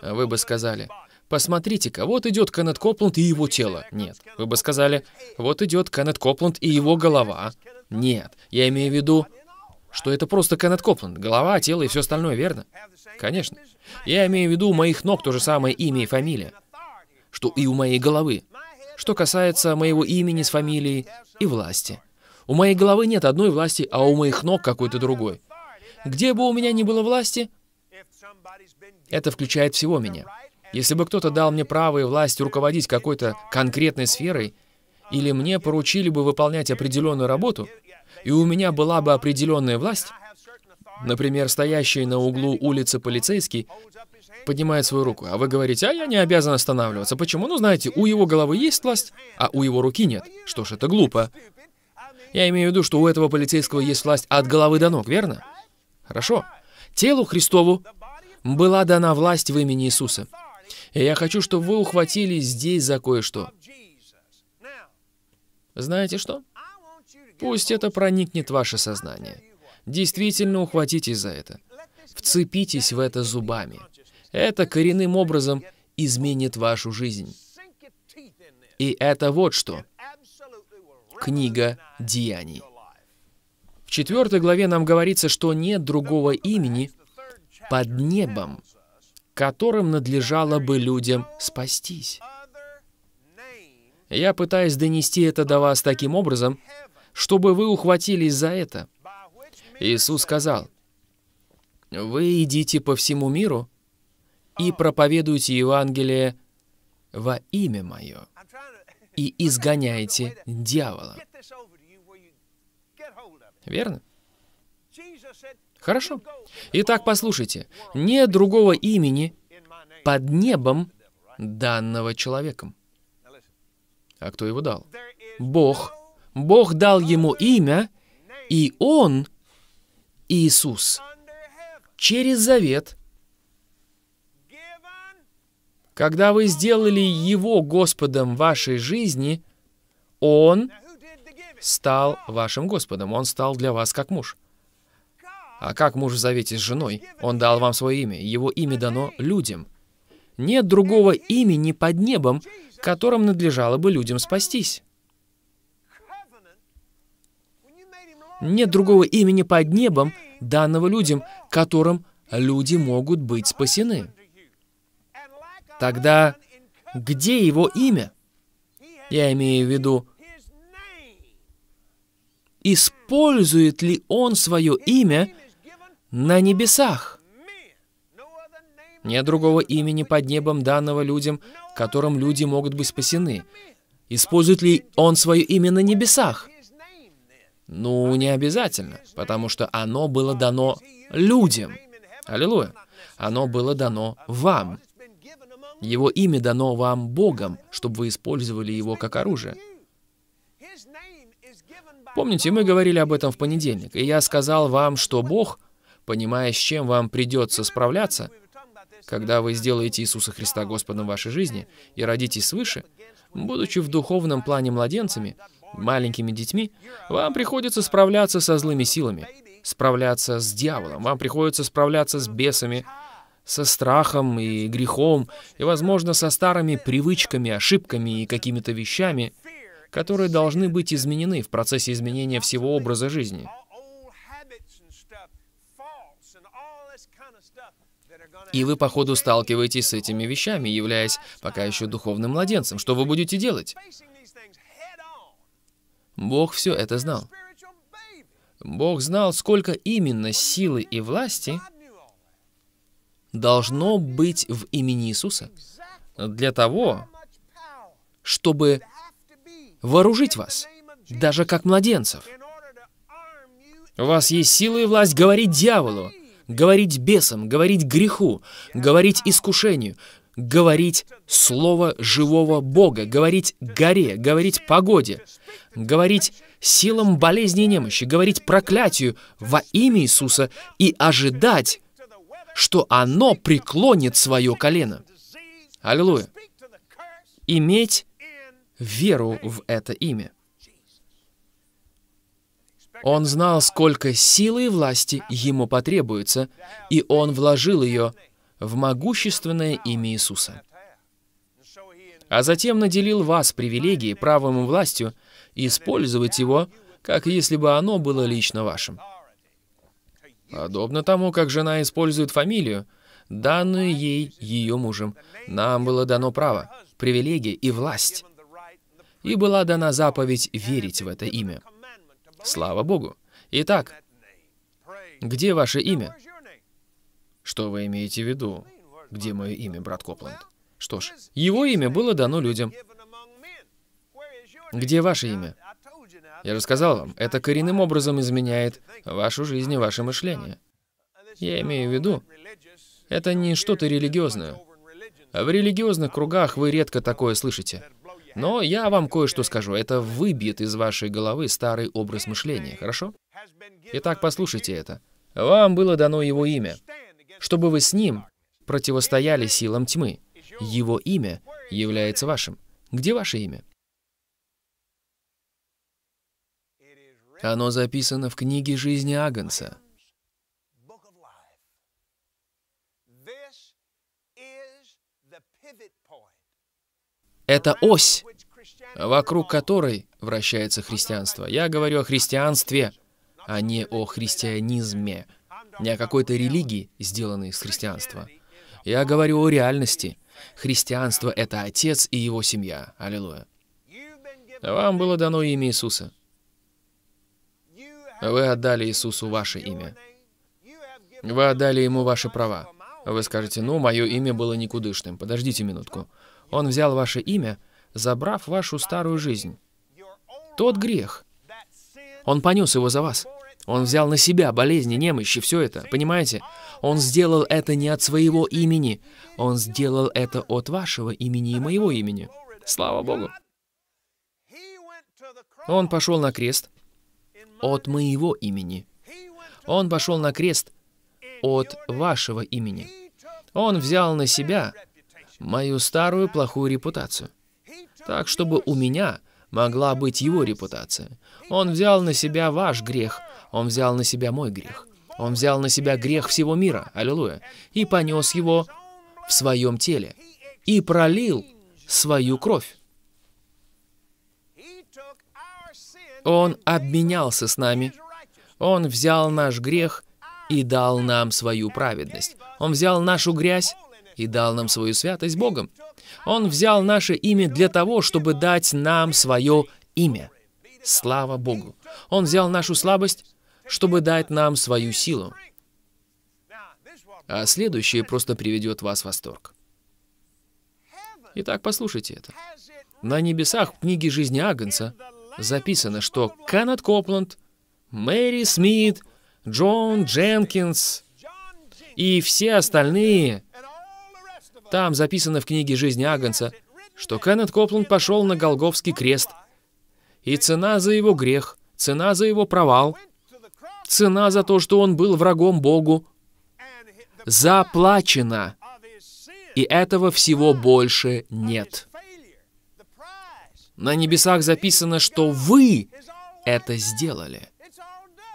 вы бы сказали, посмотрите-ка, вот идет Кеннет Копланд и его тело. Нет. Вы бы сказали, вот идет Кеннет Копланд и его голова. Нет. Я имею в виду, что это просто Кеннет Копланд. Голова, тело и все остальное, верно? Конечно. Я имею в виду у моих ног то же самое имя и фамилия, что и у моей головы. Что касается моего имени с фамилией и власти. У моей головы нет одной власти, а у моих ног какой-то другой. Где бы у меня ни было власти, это включает всего меня. Если бы кто-то дал мне право и власть руководить какой-то конкретной сферой, или мне поручили бы выполнять определенную работу, и у меня была бы определенная власть, например, стоящий на углу улицы полицейский поднимает свою руку, а вы говорите, а я не обязан останавливаться. Почему? Ну, знаете, у его головы есть власть, а у его руки нет. Что ж, это глупо. Я имею в виду, что у этого полицейского есть власть от головы до ног, верно? Хорошо. Телу Христову была дана власть в имени Иисуса. И я хочу, чтобы вы ухватили здесь за кое-что. Знаете что? Пусть это проникнет в ваше сознание. Действительно ухватитесь за это. Вцепитесь в это зубами. Это коренным образом изменит вашу жизнь. И это вот что. Книга Деяний. В четвертой главе нам говорится, что нет другого имени под небом, которым надлежало бы людям спастись. Я пытаюсь донести это до вас таким образом, чтобы вы ухватились за это». Иисус сказал, «Вы идите по всему миру и проповедуйте Евангелие во имя Мое и изгоняйте дьявола». Верно? Хорошо. Итак, послушайте. Нет другого имени под небом данного человеком. А кто его дал? Бог Бог дал ему имя, и он, Иисус, через завет, когда вы сделали его Господом вашей жизни, он стал вашим Господом, он стал для вас как муж. А как муж в завете с женой? Он дал вам свое имя, его имя дано людям. Нет другого имени под небом, которым надлежало бы людям спастись. Нет другого имени под небом, данного людям, которым люди могут быть спасены. Тогда где его имя? Я имею в виду, использует ли он свое имя на небесах? Нет другого имени под небом данного людям, которым люди могут быть спасены. Использует ли он свое имя на небесах? Ну, не обязательно, потому что оно было дано людям. Аллилуйя. Оно было дано вам. Его имя дано вам Богом, чтобы вы использовали его как оружие. Помните, мы говорили об этом в понедельник, и я сказал вам, что Бог, понимая, с чем вам придется справляться, когда вы сделаете Иисуса Христа Господом в вашей жизни и родитесь свыше, будучи в духовном плане младенцами, маленькими детьми, вам приходится справляться со злыми силами, справляться с дьяволом, вам приходится справляться с бесами, со страхом и грехом, и, возможно, со старыми привычками, ошибками и какими-то вещами, которые должны быть изменены в процессе изменения всего образа жизни. И вы, по ходу сталкиваетесь с этими вещами, являясь пока еще духовным младенцем. Что вы будете делать? Бог все это знал. Бог знал, сколько именно силы и власти должно быть в имени Иисуса для того, чтобы вооружить вас, даже как младенцев. У вас есть сила и власть говорить дьяволу, говорить бесам, говорить греху, говорить искушению, говорить слово живого Бога, говорить горе, говорить погоде, говорить силам болезни и немощи, говорить проклятию во имя Иисуса и ожидать, что оно преклонит свое колено. Аллилуйя. Иметь веру в это имя. Он знал, сколько силы и власти ему потребуется, и он вложил ее в могущественное имя Иисуса. А затем наделил вас привилегией, правом и властью использовать его, как если бы оно было лично вашим. Подобно тому, как жена использует фамилию, данную ей ее мужем, нам было дано право, привилегия и власть. И была дана заповедь верить в это имя. Слава Богу! Итак, где ваше имя? Что вы имеете в виду? Где мое имя, брат Копланд? Что ж, его имя было дано людям. Где ваше имя? Я же сказал вам, это коренным образом изменяет вашу жизнь и ваше мышление. Я имею в виду, это не что-то религиозное. В религиозных кругах вы редко такое слышите. Но я вам кое-что скажу. Это выбьет из вашей головы старый образ мышления, хорошо? Итак, послушайте это. Вам было дано его имя чтобы вы с ним противостояли силам тьмы. Его имя является вашим. Где ваше имя? Оно записано в книге жизни Агнца. Это ось, вокруг которой вращается христианство. Я говорю о христианстве, а не о христианизме не о какой-то религии, сделанной из христианства. Я говорю о реальности. Христианство — это Отец и Его семья. Аллилуйя. Вам было дано имя Иисуса. Вы отдали Иисусу ваше имя. Вы отдали Ему ваши права. Вы скажете, ну, мое имя было никудышным. Подождите минутку. Он взял ваше имя, забрав вашу старую жизнь. Тот грех. Он понес его за вас. Он взял на себя болезни, немощи, все это, понимаете? Он сделал это не от своего имени. Он сделал это от вашего имени и моего имени. Слава Богу. Он пошел на крест от моего имени. Он пошел на крест от вашего имени. Он взял на себя мою старую плохую репутацию. Так, чтобы у меня могла быть его репутация. Он взял на себя ваш грех, он взял на себя мой грех. Он взял на себя грех всего мира, аллилуйя, и понес его в своем теле, и пролил свою кровь. Он обменялся с нами, он взял наш грех и дал нам свою праведность. Он взял нашу грязь и дал нам свою святость Богом. Он взял наше имя для того, чтобы дать нам свое имя. Слава Богу! Он взял нашу слабость, чтобы дать нам свою силу. А следующее просто приведет вас в восторг. Итак, послушайте это. На небесах в книге «Жизни Агнца» записано, что Канат Копланд, Мэри Смит, Джон Дженкинс и все остальные там записано в книге «Жизнь Агнца», что Кеннет Копланд пошел на Голговский крест. И цена за его грех, цена за его провал, цена за то, что он был врагом Богу, заплачена. И этого всего больше нет. На небесах записано, что вы это сделали.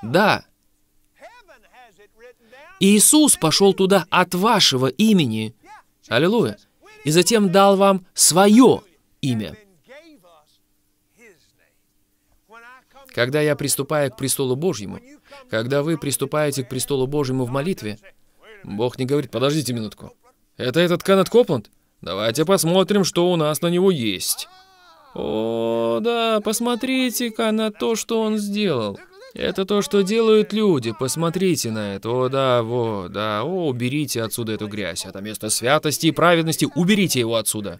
Да. Иисус пошел туда от вашего имени. Аллилуйя. И затем дал вам свое имя. Когда я приступаю к престолу Божьему, когда вы приступаете к престолу Божьему в молитве, Бог не говорит, подождите минутку. Это этот Канат Копланд? Давайте посмотрим, что у нас на него есть. О, да, посмотрите-ка на то, что он сделал. Это то, что делают люди, посмотрите на это. О, да, во, да, о, уберите отсюда эту грязь. Это место святости и праведности, уберите его отсюда.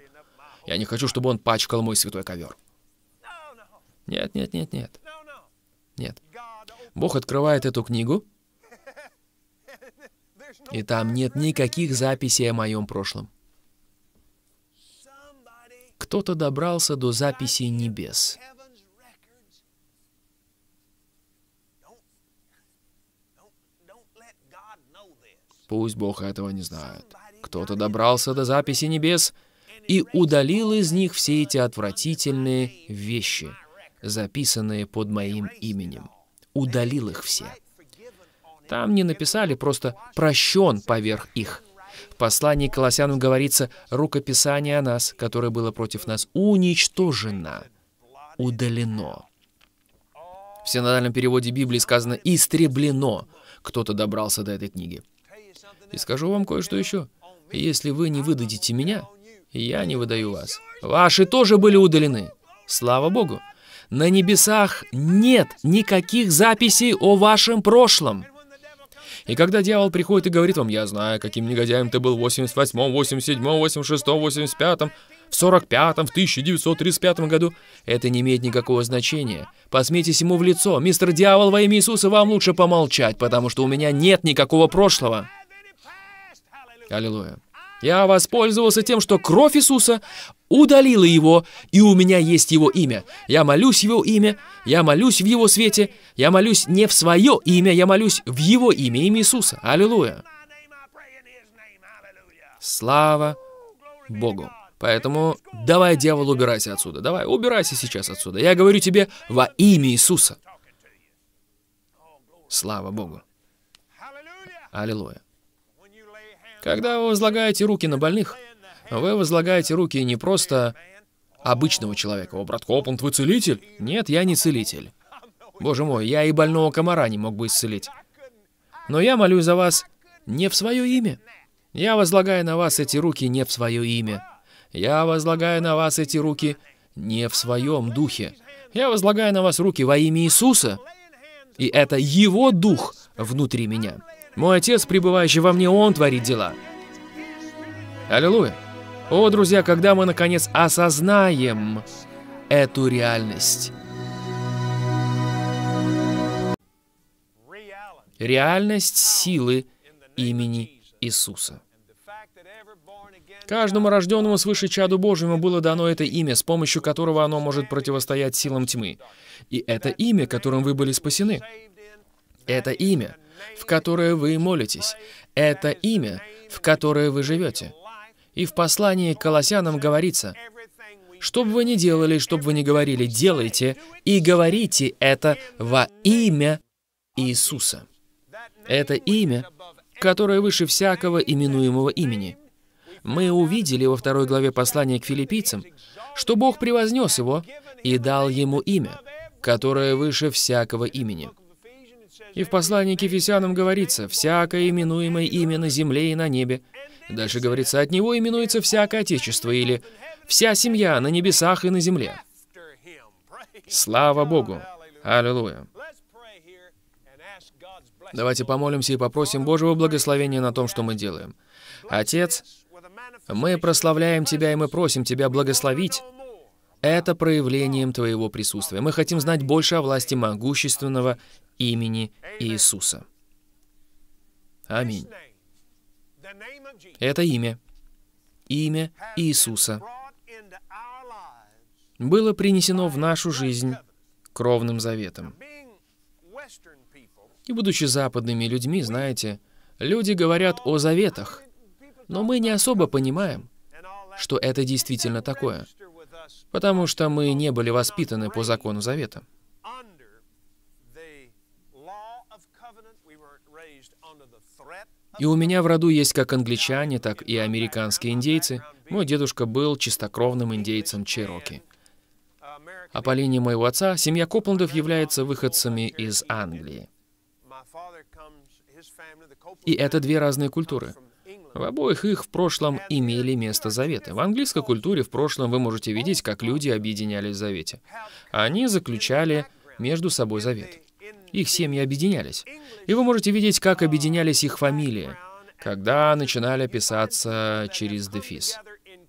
Я не хочу, чтобы он пачкал мой святой ковер. Нет, нет, нет, нет. Нет. Бог открывает эту книгу, и там нет никаких записей о моем прошлом. Кто-то добрался до записей небес. Пусть Бог этого не знает. Кто-то добрался до записи небес и удалил из них все эти отвратительные вещи, записанные под моим именем. Удалил их все. Там не написали просто «прощен» поверх их. В послании к Колоссянам говорится «рукописание о нас, которое было против нас, уничтожено, удалено». В синодальном переводе Библии сказано «истреблено». Кто-то добрался до этой книги. И скажу вам кое-что еще. Если вы не выдадите меня, я не выдаю вас. Ваши тоже были удалены. Слава Богу. На небесах нет никаких записей о вашем прошлом. И когда дьявол приходит и говорит вам, я знаю, каким негодяем ты был в 88-м, 87-м, 86-м, 85-м, в 45-м, в 1935 году, это не имеет никакого значения. Посмейтесь ему в лицо. Мистер Дьявол, во имя Иисуса, вам лучше помолчать, потому что у меня нет никакого прошлого. Аллилуйя. Я воспользовался тем, что кровь Иисуса удалила его, и у меня есть его имя. Я молюсь его имя, я молюсь в его свете, я молюсь не в свое имя, я молюсь в его имя, имя Иисуса. Аллилуйя. Слава Богу. Поэтому давай, дьявол, убирайся отсюда. Давай, убирайся сейчас отсюда. Я говорю тебе во имя Иисуса. Слава Богу. Аллилуйя. Когда вы возлагаете руки на больных, вы возлагаете руки не просто обычного человека. «О, брат Копланд, вы целитель?» «Нет, я не целитель. Боже мой, я и больного комара не мог бы исцелить. Но я молюсь за вас не в свое имя. Я возлагаю на вас эти руки не в свое имя. Я возлагаю на вас эти руки не в своем духе. Я возлагаю на вас руки во имя Иисуса, и это Его дух внутри меня». Мой Отец, пребывающий во мне, Он творит дела. Аллилуйя. О, друзья, когда мы, наконец, осознаем эту реальность. Реальность силы имени Иисуса. Каждому рожденному свыше чаду Божьему было дано это имя, с помощью которого оно может противостоять силам тьмы. И это имя, которым вы были спасены. Это имя — в которое вы молитесь. Это имя, в которое вы живете. И в послании к Колоссянам говорится, «Что бы вы ни делали, что бы вы ни говорили, делайте и говорите это во имя Иисуса». Это имя, которое выше всякого именуемого имени. Мы увидели во второй главе послания к филиппийцам, что Бог превознес его и дал ему имя, которое выше всякого имени. И в послании к Ефесянам говорится «всякое именуемое имя на земле и на небе». Дальше говорится «от него именуется всякое отечество» или «вся семья на небесах и на земле». Слава Богу! Аллилуйя! Давайте помолимся и попросим Божьего благословения на том, что мы делаем. Отец, мы прославляем Тебя и мы просим Тебя благословить это проявлением Твоего присутствия. Мы хотим знать больше о власти могущественного имени Иисуса. Аминь. Это имя. Имя Иисуса было принесено в нашу жизнь кровным заветом. И будучи западными людьми, знаете, люди говорят о заветах, но мы не особо понимаем, что это действительно такое потому что мы не были воспитаны по закону завета. И у меня в роду есть как англичане, так и американские индейцы. Мой дедушка был чистокровным индейцем Чероки. А по линии моего отца семья Копландов является выходцами из Англии. И это две разные культуры. В обоих их в прошлом имели место заветы. В английской культуре в прошлом вы можете видеть, как люди объединялись в завете. Они заключали между собой завет. Их семьи объединялись. И вы можете видеть, как объединялись их фамилии, когда начинали писаться через дефис.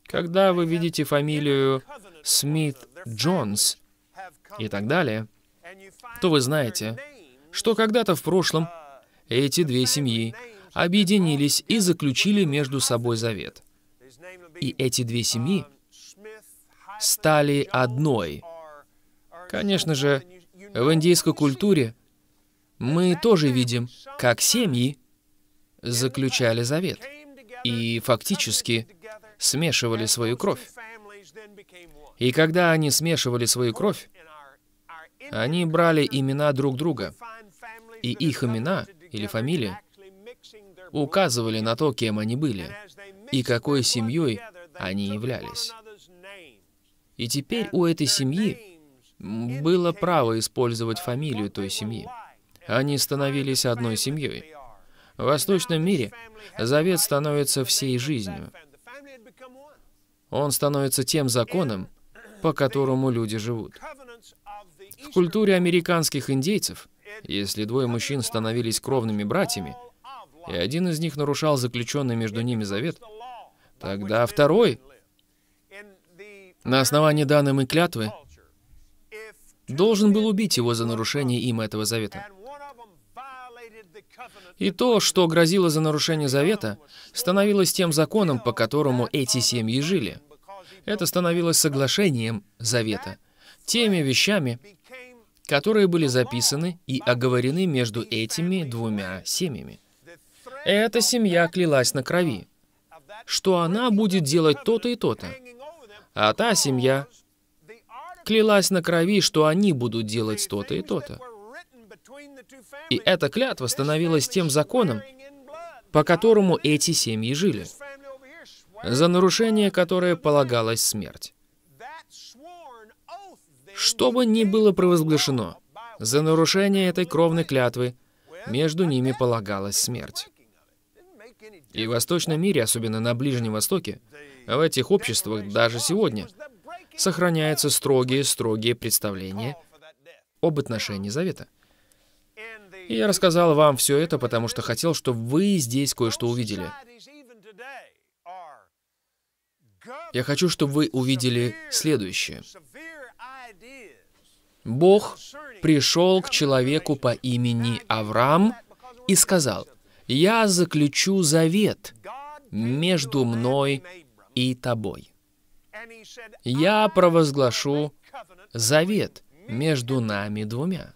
Когда вы видите фамилию Смит Джонс и так далее, то вы знаете, что когда-то в прошлом эти две семьи объединились и заключили между собой завет. И эти две семьи стали одной. Конечно же, в индийской культуре мы тоже видим, как семьи заключали завет и фактически смешивали свою кровь. И когда они смешивали свою кровь, они брали имена друг друга, и их имена или фамилии указывали на то, кем они были и какой семьей они являлись. И теперь у этой семьи было право использовать фамилию той семьи. Они становились одной семьей. В восточном мире завет становится всей жизнью. Он становится тем законом, по которому люди живут. В культуре американских индейцев, если двое мужчин становились кровными братьями, и один из них нарушал заключенный между ними завет, тогда второй, на основании данной мы клятвы, должен был убить его за нарушение им этого завета. И то, что грозило за нарушение завета, становилось тем законом, по которому эти семьи жили. Это становилось соглашением завета, теми вещами, которые были записаны и оговорены между этими двумя семьями. Эта семья клялась на крови, что она будет делать то-то и то-то. А та семья клялась на крови, что они будут делать то-то и то-то. И эта клятва становилась тем законом, по которому эти семьи жили, за нарушение которое полагалась смерть. Что бы ни было провозглашено, за нарушение этой кровной клятвы между ними полагалась смерть. И в восточном мире, особенно на Ближнем Востоке, в этих обществах даже сегодня сохраняются строгие-строгие представления об отношении завета. И я рассказал вам все это, потому что хотел, чтобы вы здесь кое-что увидели. Я хочу, чтобы вы увидели следующее. Бог пришел к человеку по имени Авраам и сказал, я заключу завет между мной и тобой. Я провозглашу завет между нами двумя.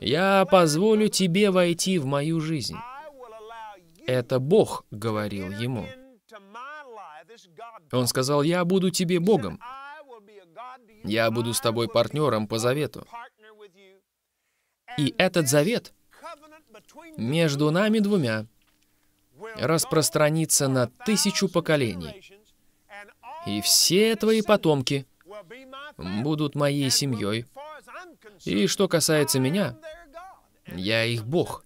Я позволю тебе войти в мою жизнь. Это Бог говорил ему. Он сказал, я буду тебе Богом. Я буду с тобой партнером по завету. И этот завет между нами двумя распространится на тысячу поколений, и все твои потомки будут моей семьей. И что касается меня, я их Бог».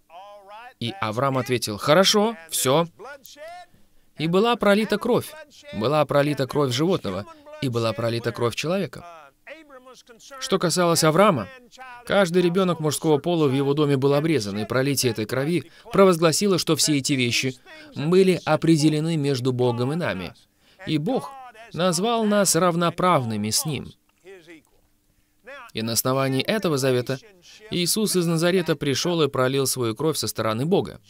И Авраам ответил, «Хорошо, все». И была пролита кровь, была пролита кровь животного, и была пролита кровь человека. Что касалось Авраама, каждый ребенок мужского пола в его доме был обрезан, и пролитие этой крови провозгласило, что все эти вещи были определены между Богом и нами. И Бог назвал нас равноправными с Ним. И на основании этого завета Иисус из Назарета пришел и пролил свою кровь со стороны Бога,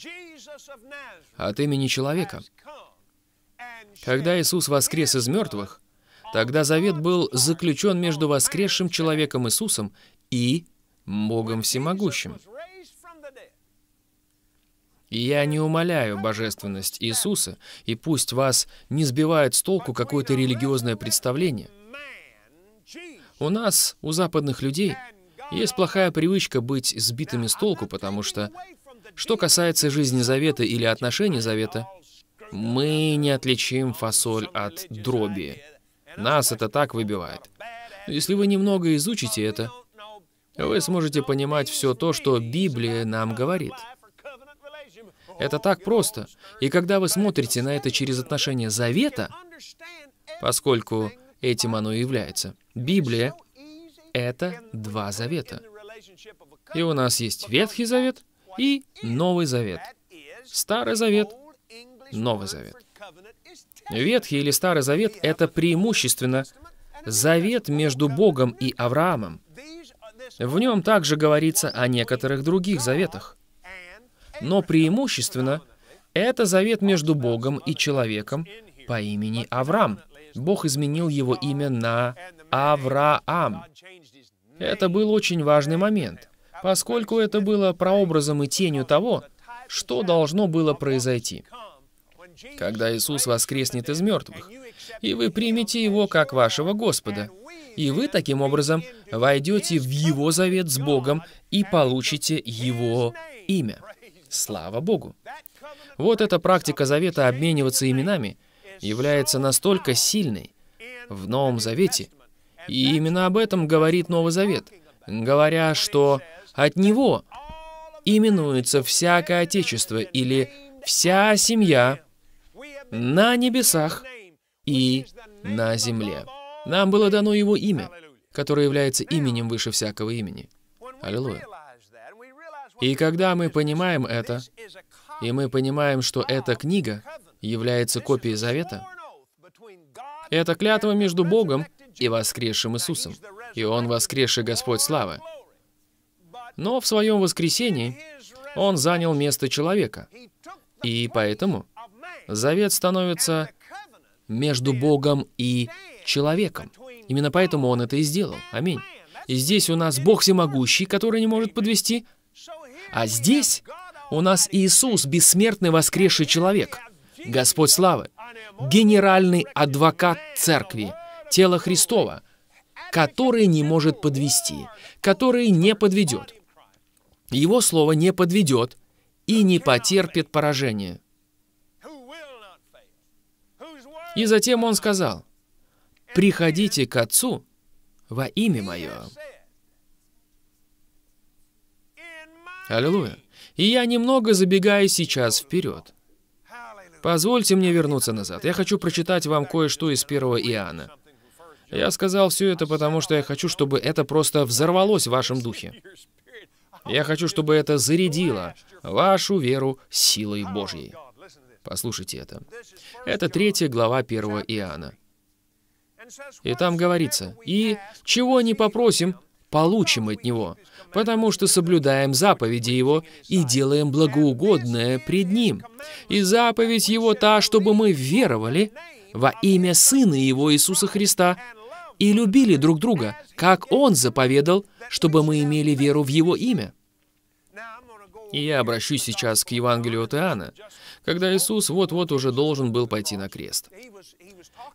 от имени человека. Когда Иисус воскрес из мертвых, Тогда завет был заключен между воскресшим человеком Иисусом и Богом Всемогущим. Я не умоляю божественность Иисуса, и пусть вас не сбивает с толку какое-то религиозное представление. У нас, у западных людей, есть плохая привычка быть сбитыми с толку, потому что, что касается жизни завета или отношений завета, мы не отличим фасоль от дроби. Нас это так выбивает. Но если вы немного изучите это, вы сможете понимать все то, что Библия нам говорит. Это так просто. И когда вы смотрите на это через отношение завета, поскольку этим оно и является, Библия — это два завета. И у нас есть Ветхий Завет и Новый Завет. Старый Завет, Новый Завет. Ветхий или Старый Завет — это преимущественно завет между Богом и Авраамом. В нем также говорится о некоторых других заветах. Но преимущественно это завет между Богом и человеком по имени Авраам. Бог изменил его имя на Авраам. Это был очень важный момент, поскольку это было прообразом и тенью того, что должно было произойти когда Иисус воскреснет из мертвых, и вы примете Его как вашего Господа. И вы таким образом войдете в Его завет с Богом и получите Его имя. Слава Богу! Вот эта практика завета обмениваться именами является настолько сильной в Новом Завете. И именно об этом говорит Новый Завет, говоря, что от него именуется всякое отечество или вся семья на небесах и на земле. Нам было дано Его имя, которое является именем выше всякого имени. Аллилуйя. И когда мы понимаем это, и мы понимаем, что эта книга является копией завета, это клятва между Богом и воскресшим Иисусом. И Он воскресший Господь славы. Но в своем воскресении Он занял место человека. И поэтому Завет становится между Богом и человеком. Именно поэтому Он это и сделал. Аминь. И здесь у нас Бог всемогущий, который не может подвести. А здесь у нас Иисус, бессмертный воскресший человек. Господь славы, генеральный адвокат церкви, тело Христова, который не может подвести, который не подведет. Его слово не подведет и не потерпит поражение. И затем он сказал, «Приходите к Отцу во имя Мое». Аллилуйя. И я немного забегаю сейчас вперед. Позвольте мне вернуться назад. Я хочу прочитать вам кое-что из 1 Иоанна. Я сказал все это, потому что я хочу, чтобы это просто взорвалось в вашем духе. Я хочу, чтобы это зарядило вашу веру силой Божьей. Послушайте это. Это третья глава 1 Иоанна. И там говорится, «И чего не попросим, получим от Него, потому что соблюдаем заповеди Его и делаем благоугодное пред Ним. И заповедь Его та, чтобы мы веровали во имя Сына Его Иисуса Христа и любили друг друга, как Он заповедал, чтобы мы имели веру в Его имя». И я обращусь сейчас к Евангелию от Иоанна, когда Иисус вот-вот уже должен был пойти на крест.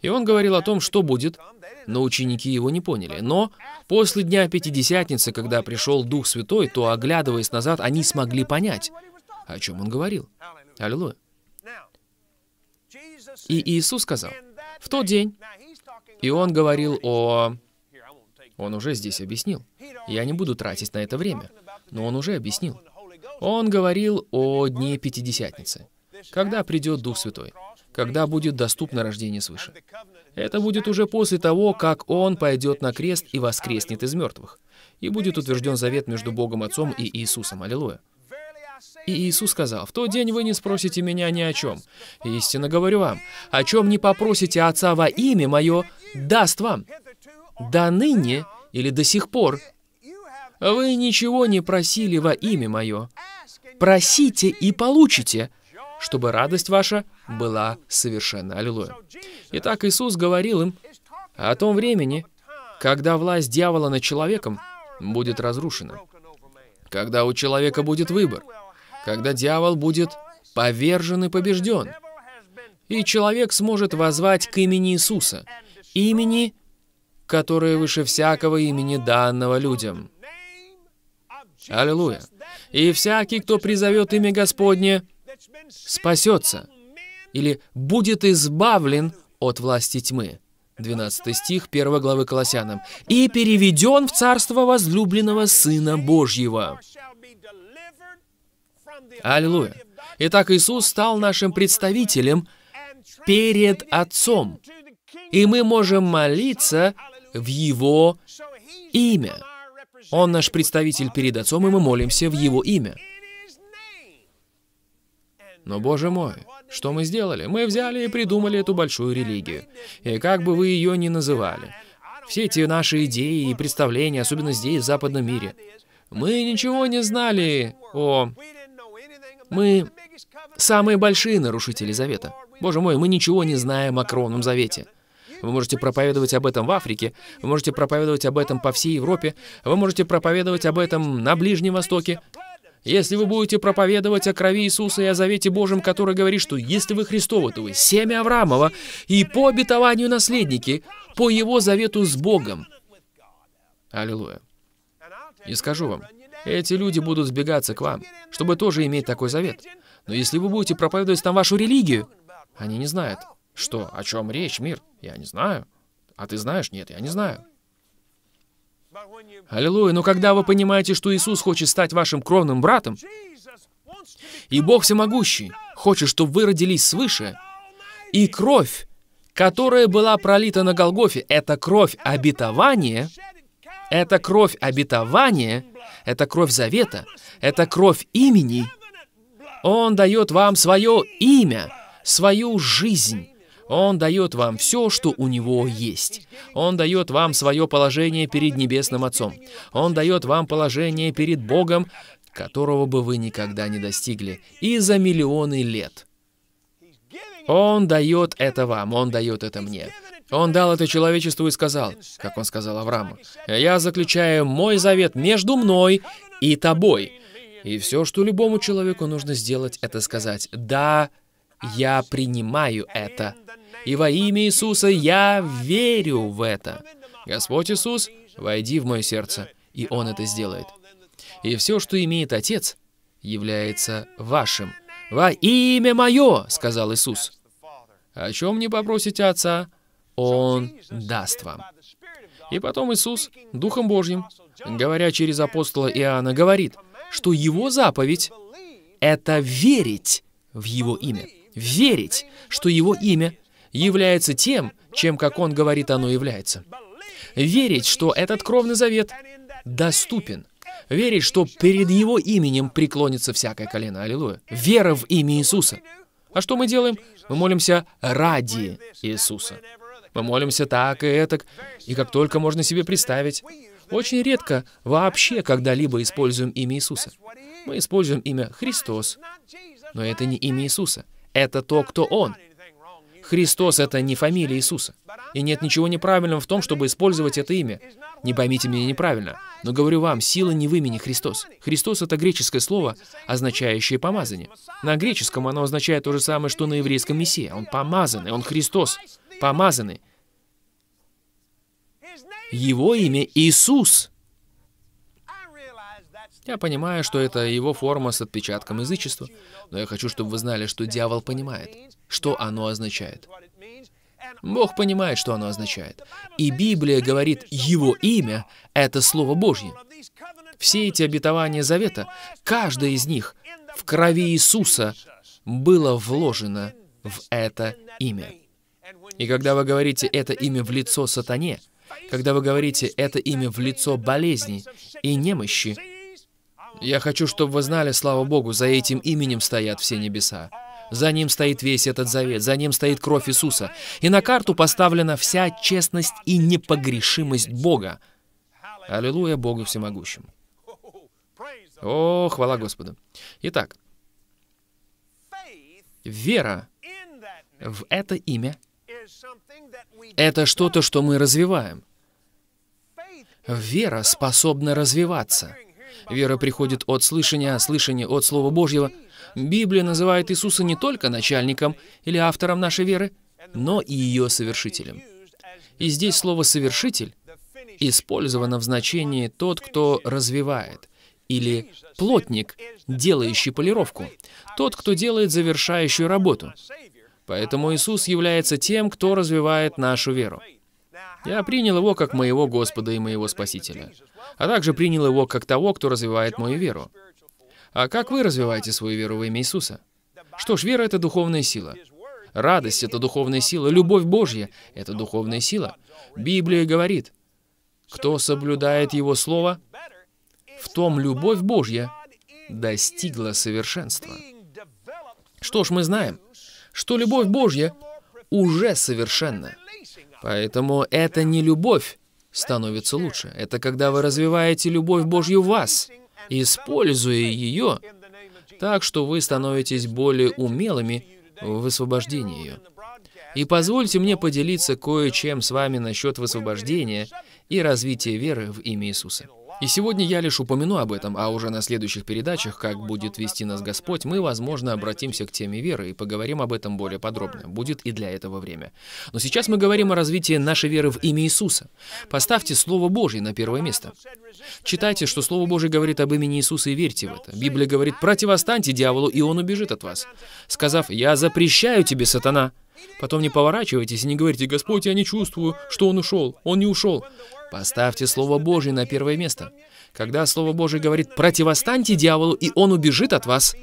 И он говорил о том, что будет, но ученики его не поняли. Но после Дня Пятидесятницы, когда пришел Дух Святой, то, оглядываясь назад, они смогли понять, о чем он говорил. Аллилуйя. И Иисус сказал, в тот день, и он говорил о... Он уже здесь объяснил. Я не буду тратить на это время, но он уже объяснил. Он говорил о Дне Пятидесятницы, когда придет Дух Святой, когда будет доступно рождение свыше. Это будет уже после того, как Он пойдет на крест и воскреснет из мертвых, и будет утвержден завет между Богом Отцом и Иисусом. Аллилуйя. И Иисус сказал, «В тот день вы не спросите меня ни о чем. Истинно говорю вам, о чем не попросите Отца во имя Мое, даст вам. До ныне или до сих пор вы ничего не просили во имя мое. Просите и получите, чтобы радость ваша была совершенна. Аллилуйя. Итак, Иисус говорил им о том времени, когда власть дьявола над человеком будет разрушена. Когда у человека будет выбор. Когда дьявол будет повержен и побежден. И человек сможет возвать к имени Иисуса. Имени, которое выше всякого имени данного людям. Аллилуйя. И всякий, кто призовет имя Господне, спасется или будет избавлен от власти тьмы. 12 стих 1 главы Колоссянам. «И переведен в царство возлюбленного Сына Божьего». Аллилуйя. Итак, Иисус стал нашим представителем перед Отцом, и мы можем молиться в Его имя. Он наш представитель перед Отцом, и мы молимся в Его имя. Но, Боже мой, что мы сделали? Мы взяли и придумали эту большую религию. И как бы вы ее ни называли, все эти наши идеи и представления, особенно здесь, в западном мире, мы ничего не знали о... Мы самые большие нарушители завета. Боже мой, мы ничего не знаем о Кровном Завете. Вы можете проповедовать об этом в Африке, вы можете проповедовать об этом по всей Европе, вы можете проповедовать об этом на Ближнем Востоке. Если вы будете проповедовать о крови Иисуса и о Завете Божьем, который говорит, что если вы Христовы, то вы семя Авраамова, и по обетованию наследники, по его завету с Богом. Аллилуйя. И скажу вам, эти люди будут сбегаться к вам, чтобы тоже иметь такой завет. Но если вы будете проповедовать там вашу религию, они не знают, что? О чем речь, мир? Я не знаю. А ты знаешь? Нет, я не знаю. Аллилуйя, но когда вы понимаете, что Иисус хочет стать вашим кровным братом, и Бог Всемогущий хочет, чтобы вы родились свыше, и кровь, которая была пролита на Голгофе, это кровь обетования, это кровь обетования, это кровь завета, это кровь имени. Он дает вам свое имя, свою жизнь. Он дает вам все, что у него есть. Он дает вам свое положение перед Небесным Отцом. Он дает вам положение перед Богом, которого бы вы никогда не достигли, и за миллионы лет. Он дает это вам, он дает это мне. Он дал это человечеству и сказал, как он сказал Аврааму, «Я заключаю мой завет между мной и тобой». И все, что любому человеку нужно сделать, это сказать, «Да, я принимаю это и во имя Иисуса я верю в это. Господь Иисус, войди в мое сердце, и Он это сделает. И все, что имеет Отец, является вашим. «Во имя мое!» — сказал Иисус. «О чем не попросите Отца, Он даст вам». И потом Иисус, Духом Божьим, говоря через апостола Иоанна, говорит, что Его заповедь — это верить в Его имя. Верить, что Его имя является тем, чем, как он говорит, оно является. Верить, что этот кровный завет доступен. Верить, что перед его именем преклонится всякое колено. Аллилуйя. Вера в имя Иисуса. А что мы делаем? Мы молимся ради Иисуса. Мы молимся так и этак, и как только можно себе представить. Очень редко вообще когда-либо используем имя Иисуса. Мы используем имя Христос, но это не имя Иисуса. Это то, кто Он. Христос — это не фамилия Иисуса. И нет ничего неправильного в том, чтобы использовать это имя. Не поймите меня неправильно, но говорю вам, сила не в имени Христос. Христос — это греческое слово, означающее «помазание». На греческом оно означает то же самое, что на еврейском «мессия». Он помазанный, он Христос, помазанный. Его имя Иисус — я понимаю, что это его форма с отпечатком язычества, но я хочу, чтобы вы знали, что дьявол понимает, что оно означает. Бог понимает, что оно означает. И Библия говорит, его имя — это Слово Божье. Все эти обетования Завета, каждое из них в крови Иисуса было вложено в это имя. И когда вы говорите это имя в лицо сатане, когда вы говорите это имя в лицо болезни и немощи, я хочу, чтобы вы знали, слава Богу, за этим именем стоят все небеса. За ним стоит весь этот завет, за ним стоит кровь Иисуса. И на карту поставлена вся честность и непогрешимость Бога. Аллилуйя Богу Всемогущему. О, хвала Господу. Итак, вера в это имя — это что-то, что мы развиваем. Вера способна развиваться — Вера приходит от слышания, а слышание от Слова Божьего. Библия называет Иисуса не только начальником или автором нашей веры, но и ее совершителем. И здесь слово «совершитель» использовано в значении «тот, кто развивает», или «плотник, делающий полировку», «тот, кто делает завершающую работу». Поэтому Иисус является тем, кто развивает нашу веру. Я принял его как моего Господа и моего Спасителя, а также принял его как того, кто развивает мою веру. А как вы развиваете свою веру во имя Иисуса? Что ж, вера — это духовная сила. Радость — это духовная сила. Любовь Божья — это духовная сила. Библия говорит, кто соблюдает Его Слово, в том любовь Божья достигла совершенства. Что ж, мы знаем, что любовь Божья уже совершенна. Поэтому это не любовь становится лучше. Это когда вы развиваете любовь Божью в вас, используя ее так, что вы становитесь более умелыми в высвобождении ее. И позвольте мне поделиться кое-чем с вами насчет высвобождения и развития веры в имя Иисуса. И сегодня я лишь упомяну об этом, а уже на следующих передачах, как будет вести нас Господь, мы, возможно, обратимся к теме веры и поговорим об этом более подробно. Будет и для этого время. Но сейчас мы говорим о развитии нашей веры в имя Иисуса. Поставьте Слово Божье на первое место. Читайте, что Слово Божье говорит об имени Иисуса и верьте в это. Библия говорит, противостаньте дьяволу, и он убежит от вас. Сказав, я запрещаю тебе, сатана, Потом не поворачивайтесь и не говорите, «Господь, я не чувствую, что он ушел». Он не ушел. Поставьте Слово Божье на первое место. Когда Слово Божье говорит «противостаньте дьяволу, и он убежит от вас»,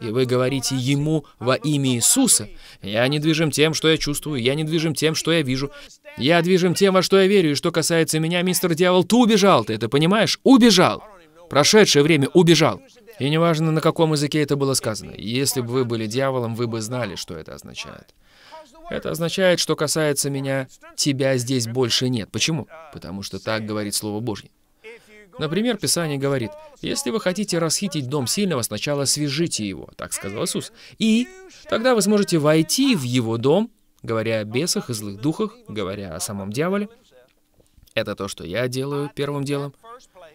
и вы говорите ему во имя Иисуса, я не движим тем, что я чувствую, я не движим тем, что я вижу, я движим тем, во что я верю, и что касается меня, мистер дьявол, ты убежал, ты это понимаешь? Убежал! Прошедшее время убежал. И неважно, на каком языке это было сказано, если бы вы были дьяволом, вы бы знали, что это означает. Это означает, что касается меня, тебя здесь больше нет. Почему? Потому что так говорит Слово Божье. Например, Писание говорит, «Если вы хотите расхитить дом сильного, сначала свяжите его», так сказал Иисус. «И тогда вы сможете войти в его дом», говоря о бесах и злых духах, говоря о самом дьяволе. Это то, что я делаю первым делом.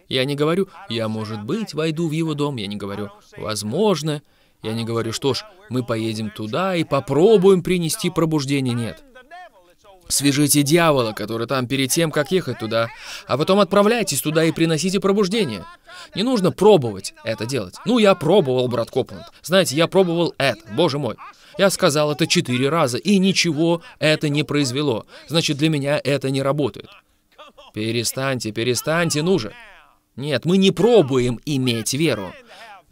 Я не говорю «я, может быть, войду в его дом», я не говорю «возможно», я не говорю, что ж, мы поедем туда и попробуем принести пробуждение. Нет. Свяжите дьявола, который там перед тем, как ехать туда, а потом отправляйтесь туда и приносите пробуждение. Не нужно пробовать это делать. Ну, я пробовал, брат Копланд. Знаете, я пробовал это, боже мой. Я сказал это четыре раза, и ничего это не произвело. Значит, для меня это не работает. Перестаньте, перестаньте, ну же. Нет, мы не пробуем иметь веру.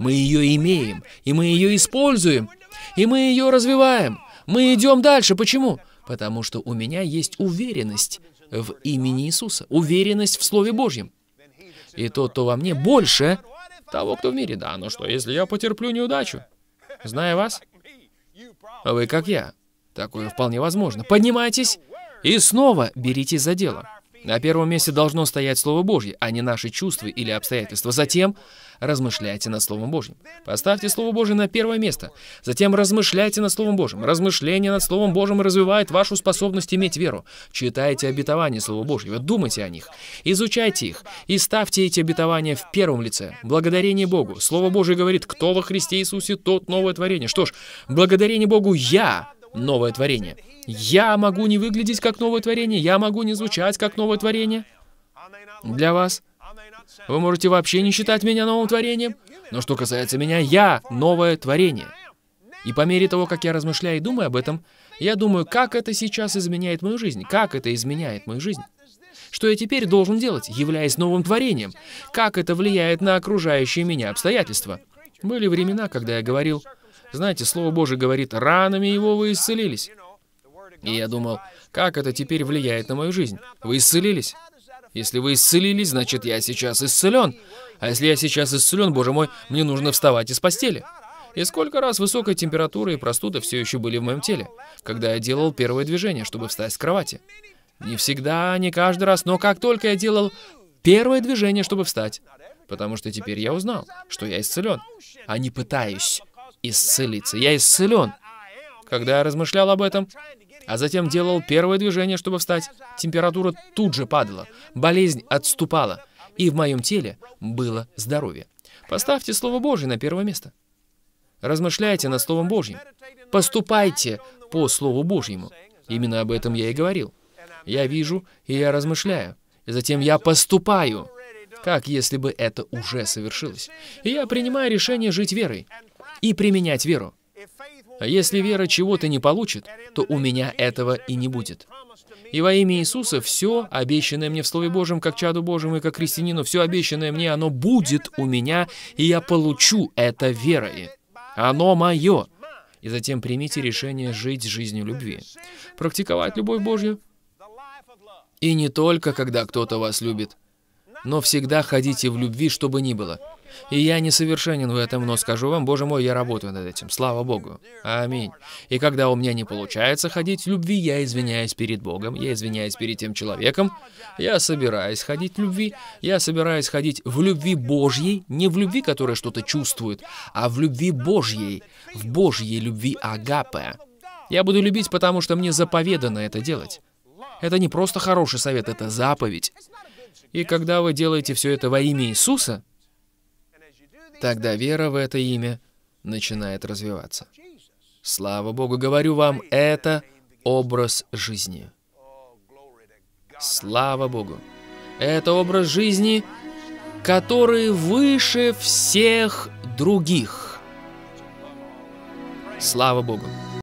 Мы ее имеем, и мы ее используем, и мы ее развиваем. Мы идем дальше. Почему? Потому что у меня есть уверенность в имени Иисуса, уверенность в Слове Божьем. И тот, кто во мне больше того, кто в мире. Да, но ну что, если я потерплю неудачу? Зная вас, вы как я. Такое вполне возможно. Поднимайтесь и снова берите за дело. На первом месте должно стоять Слово Божье, а не наши чувства или обстоятельства. Затем размышляйте над Словом Божьим. Поставьте Слово Божье на первое место. Затем размышляйте над Словом Божьим. Размышление над Словом Божьим развивает вашу способность иметь веру. Читайте обетования Слова Божьего, думайте о них, изучайте их и ставьте эти обетования в первом лице. Благодарение Богу. Слово Божье говорит, кто во Христе Иисусе, тот новое творение. Что ж, благодарение Богу я новое творение. Я могу не выглядеть как новое творение, я могу не звучать как новое творение для вас. Вы можете вообще не считать меня новым творением, но что касается меня, я новое творение. И по мере того, как я размышляю и думаю об этом, я думаю, как это сейчас изменяет мою жизнь, как это изменяет мою жизнь. Что я теперь должен делать, являясь новым творением? Как это влияет на окружающие меня обстоятельства? Были времена, когда я говорил, знаете, Слово Божие говорит, ранами его вы исцелились. И я думал, как это теперь влияет на мою жизнь? Вы исцелились? Если вы исцелились, значит, я сейчас исцелен. А если я сейчас исцелен, боже мой, мне нужно вставать из постели. И сколько раз высокая температура и простуда все еще были в моем теле, когда я делал первое движение, чтобы встать с кровати. Не всегда, не каждый раз, но как только я делал первое движение, чтобы встать, потому что теперь я узнал, что я исцелен, а не пытаюсь исцелиться. Я исцелен. Когда я размышлял об этом, а затем делал первое движение, чтобы встать, температура тут же падала, болезнь отступала, и в моем теле было здоровье. Поставьте Слово Божье на первое место. Размышляйте над Словом Божьим. Поступайте по Слову Божьему. Именно об этом я и говорил. Я вижу, и я размышляю. И затем я поступаю, как если бы это уже совершилось. И я принимаю решение жить верой и применять веру. если вера чего-то не получит, то у меня этого и не будет. И во имя Иисуса все, обещанное мне в Слове Божьем, как чаду Божьему и как христианину, все обещанное мне, оно будет у меня, и я получу это верой. Оно мое. И затем примите решение жить жизнью любви. Практиковать любовь Божью. И не только, когда кто-то вас любит, но всегда ходите в любви, чтобы ни было. И я несовершенен в этом, но скажу вам, Боже мой, я работаю над этим. Слава Богу. Аминь. И когда у меня не получается ходить в любви, я извиняюсь перед Богом, я извиняюсь перед тем человеком. Я собираюсь ходить в любви. Я собираюсь ходить в любви Божьей, не в любви, которая что-то чувствует, а в любви Божьей, в Божьей любви Агапе. Я буду любить, потому что мне заповедано это делать. Это не просто хороший совет, это заповедь. И когда вы делаете все это во имя Иисуса, Тогда вера в это имя начинает развиваться. Слава Богу, говорю вам, это образ жизни. Слава Богу. Это образ жизни, который выше всех других. Слава Богу.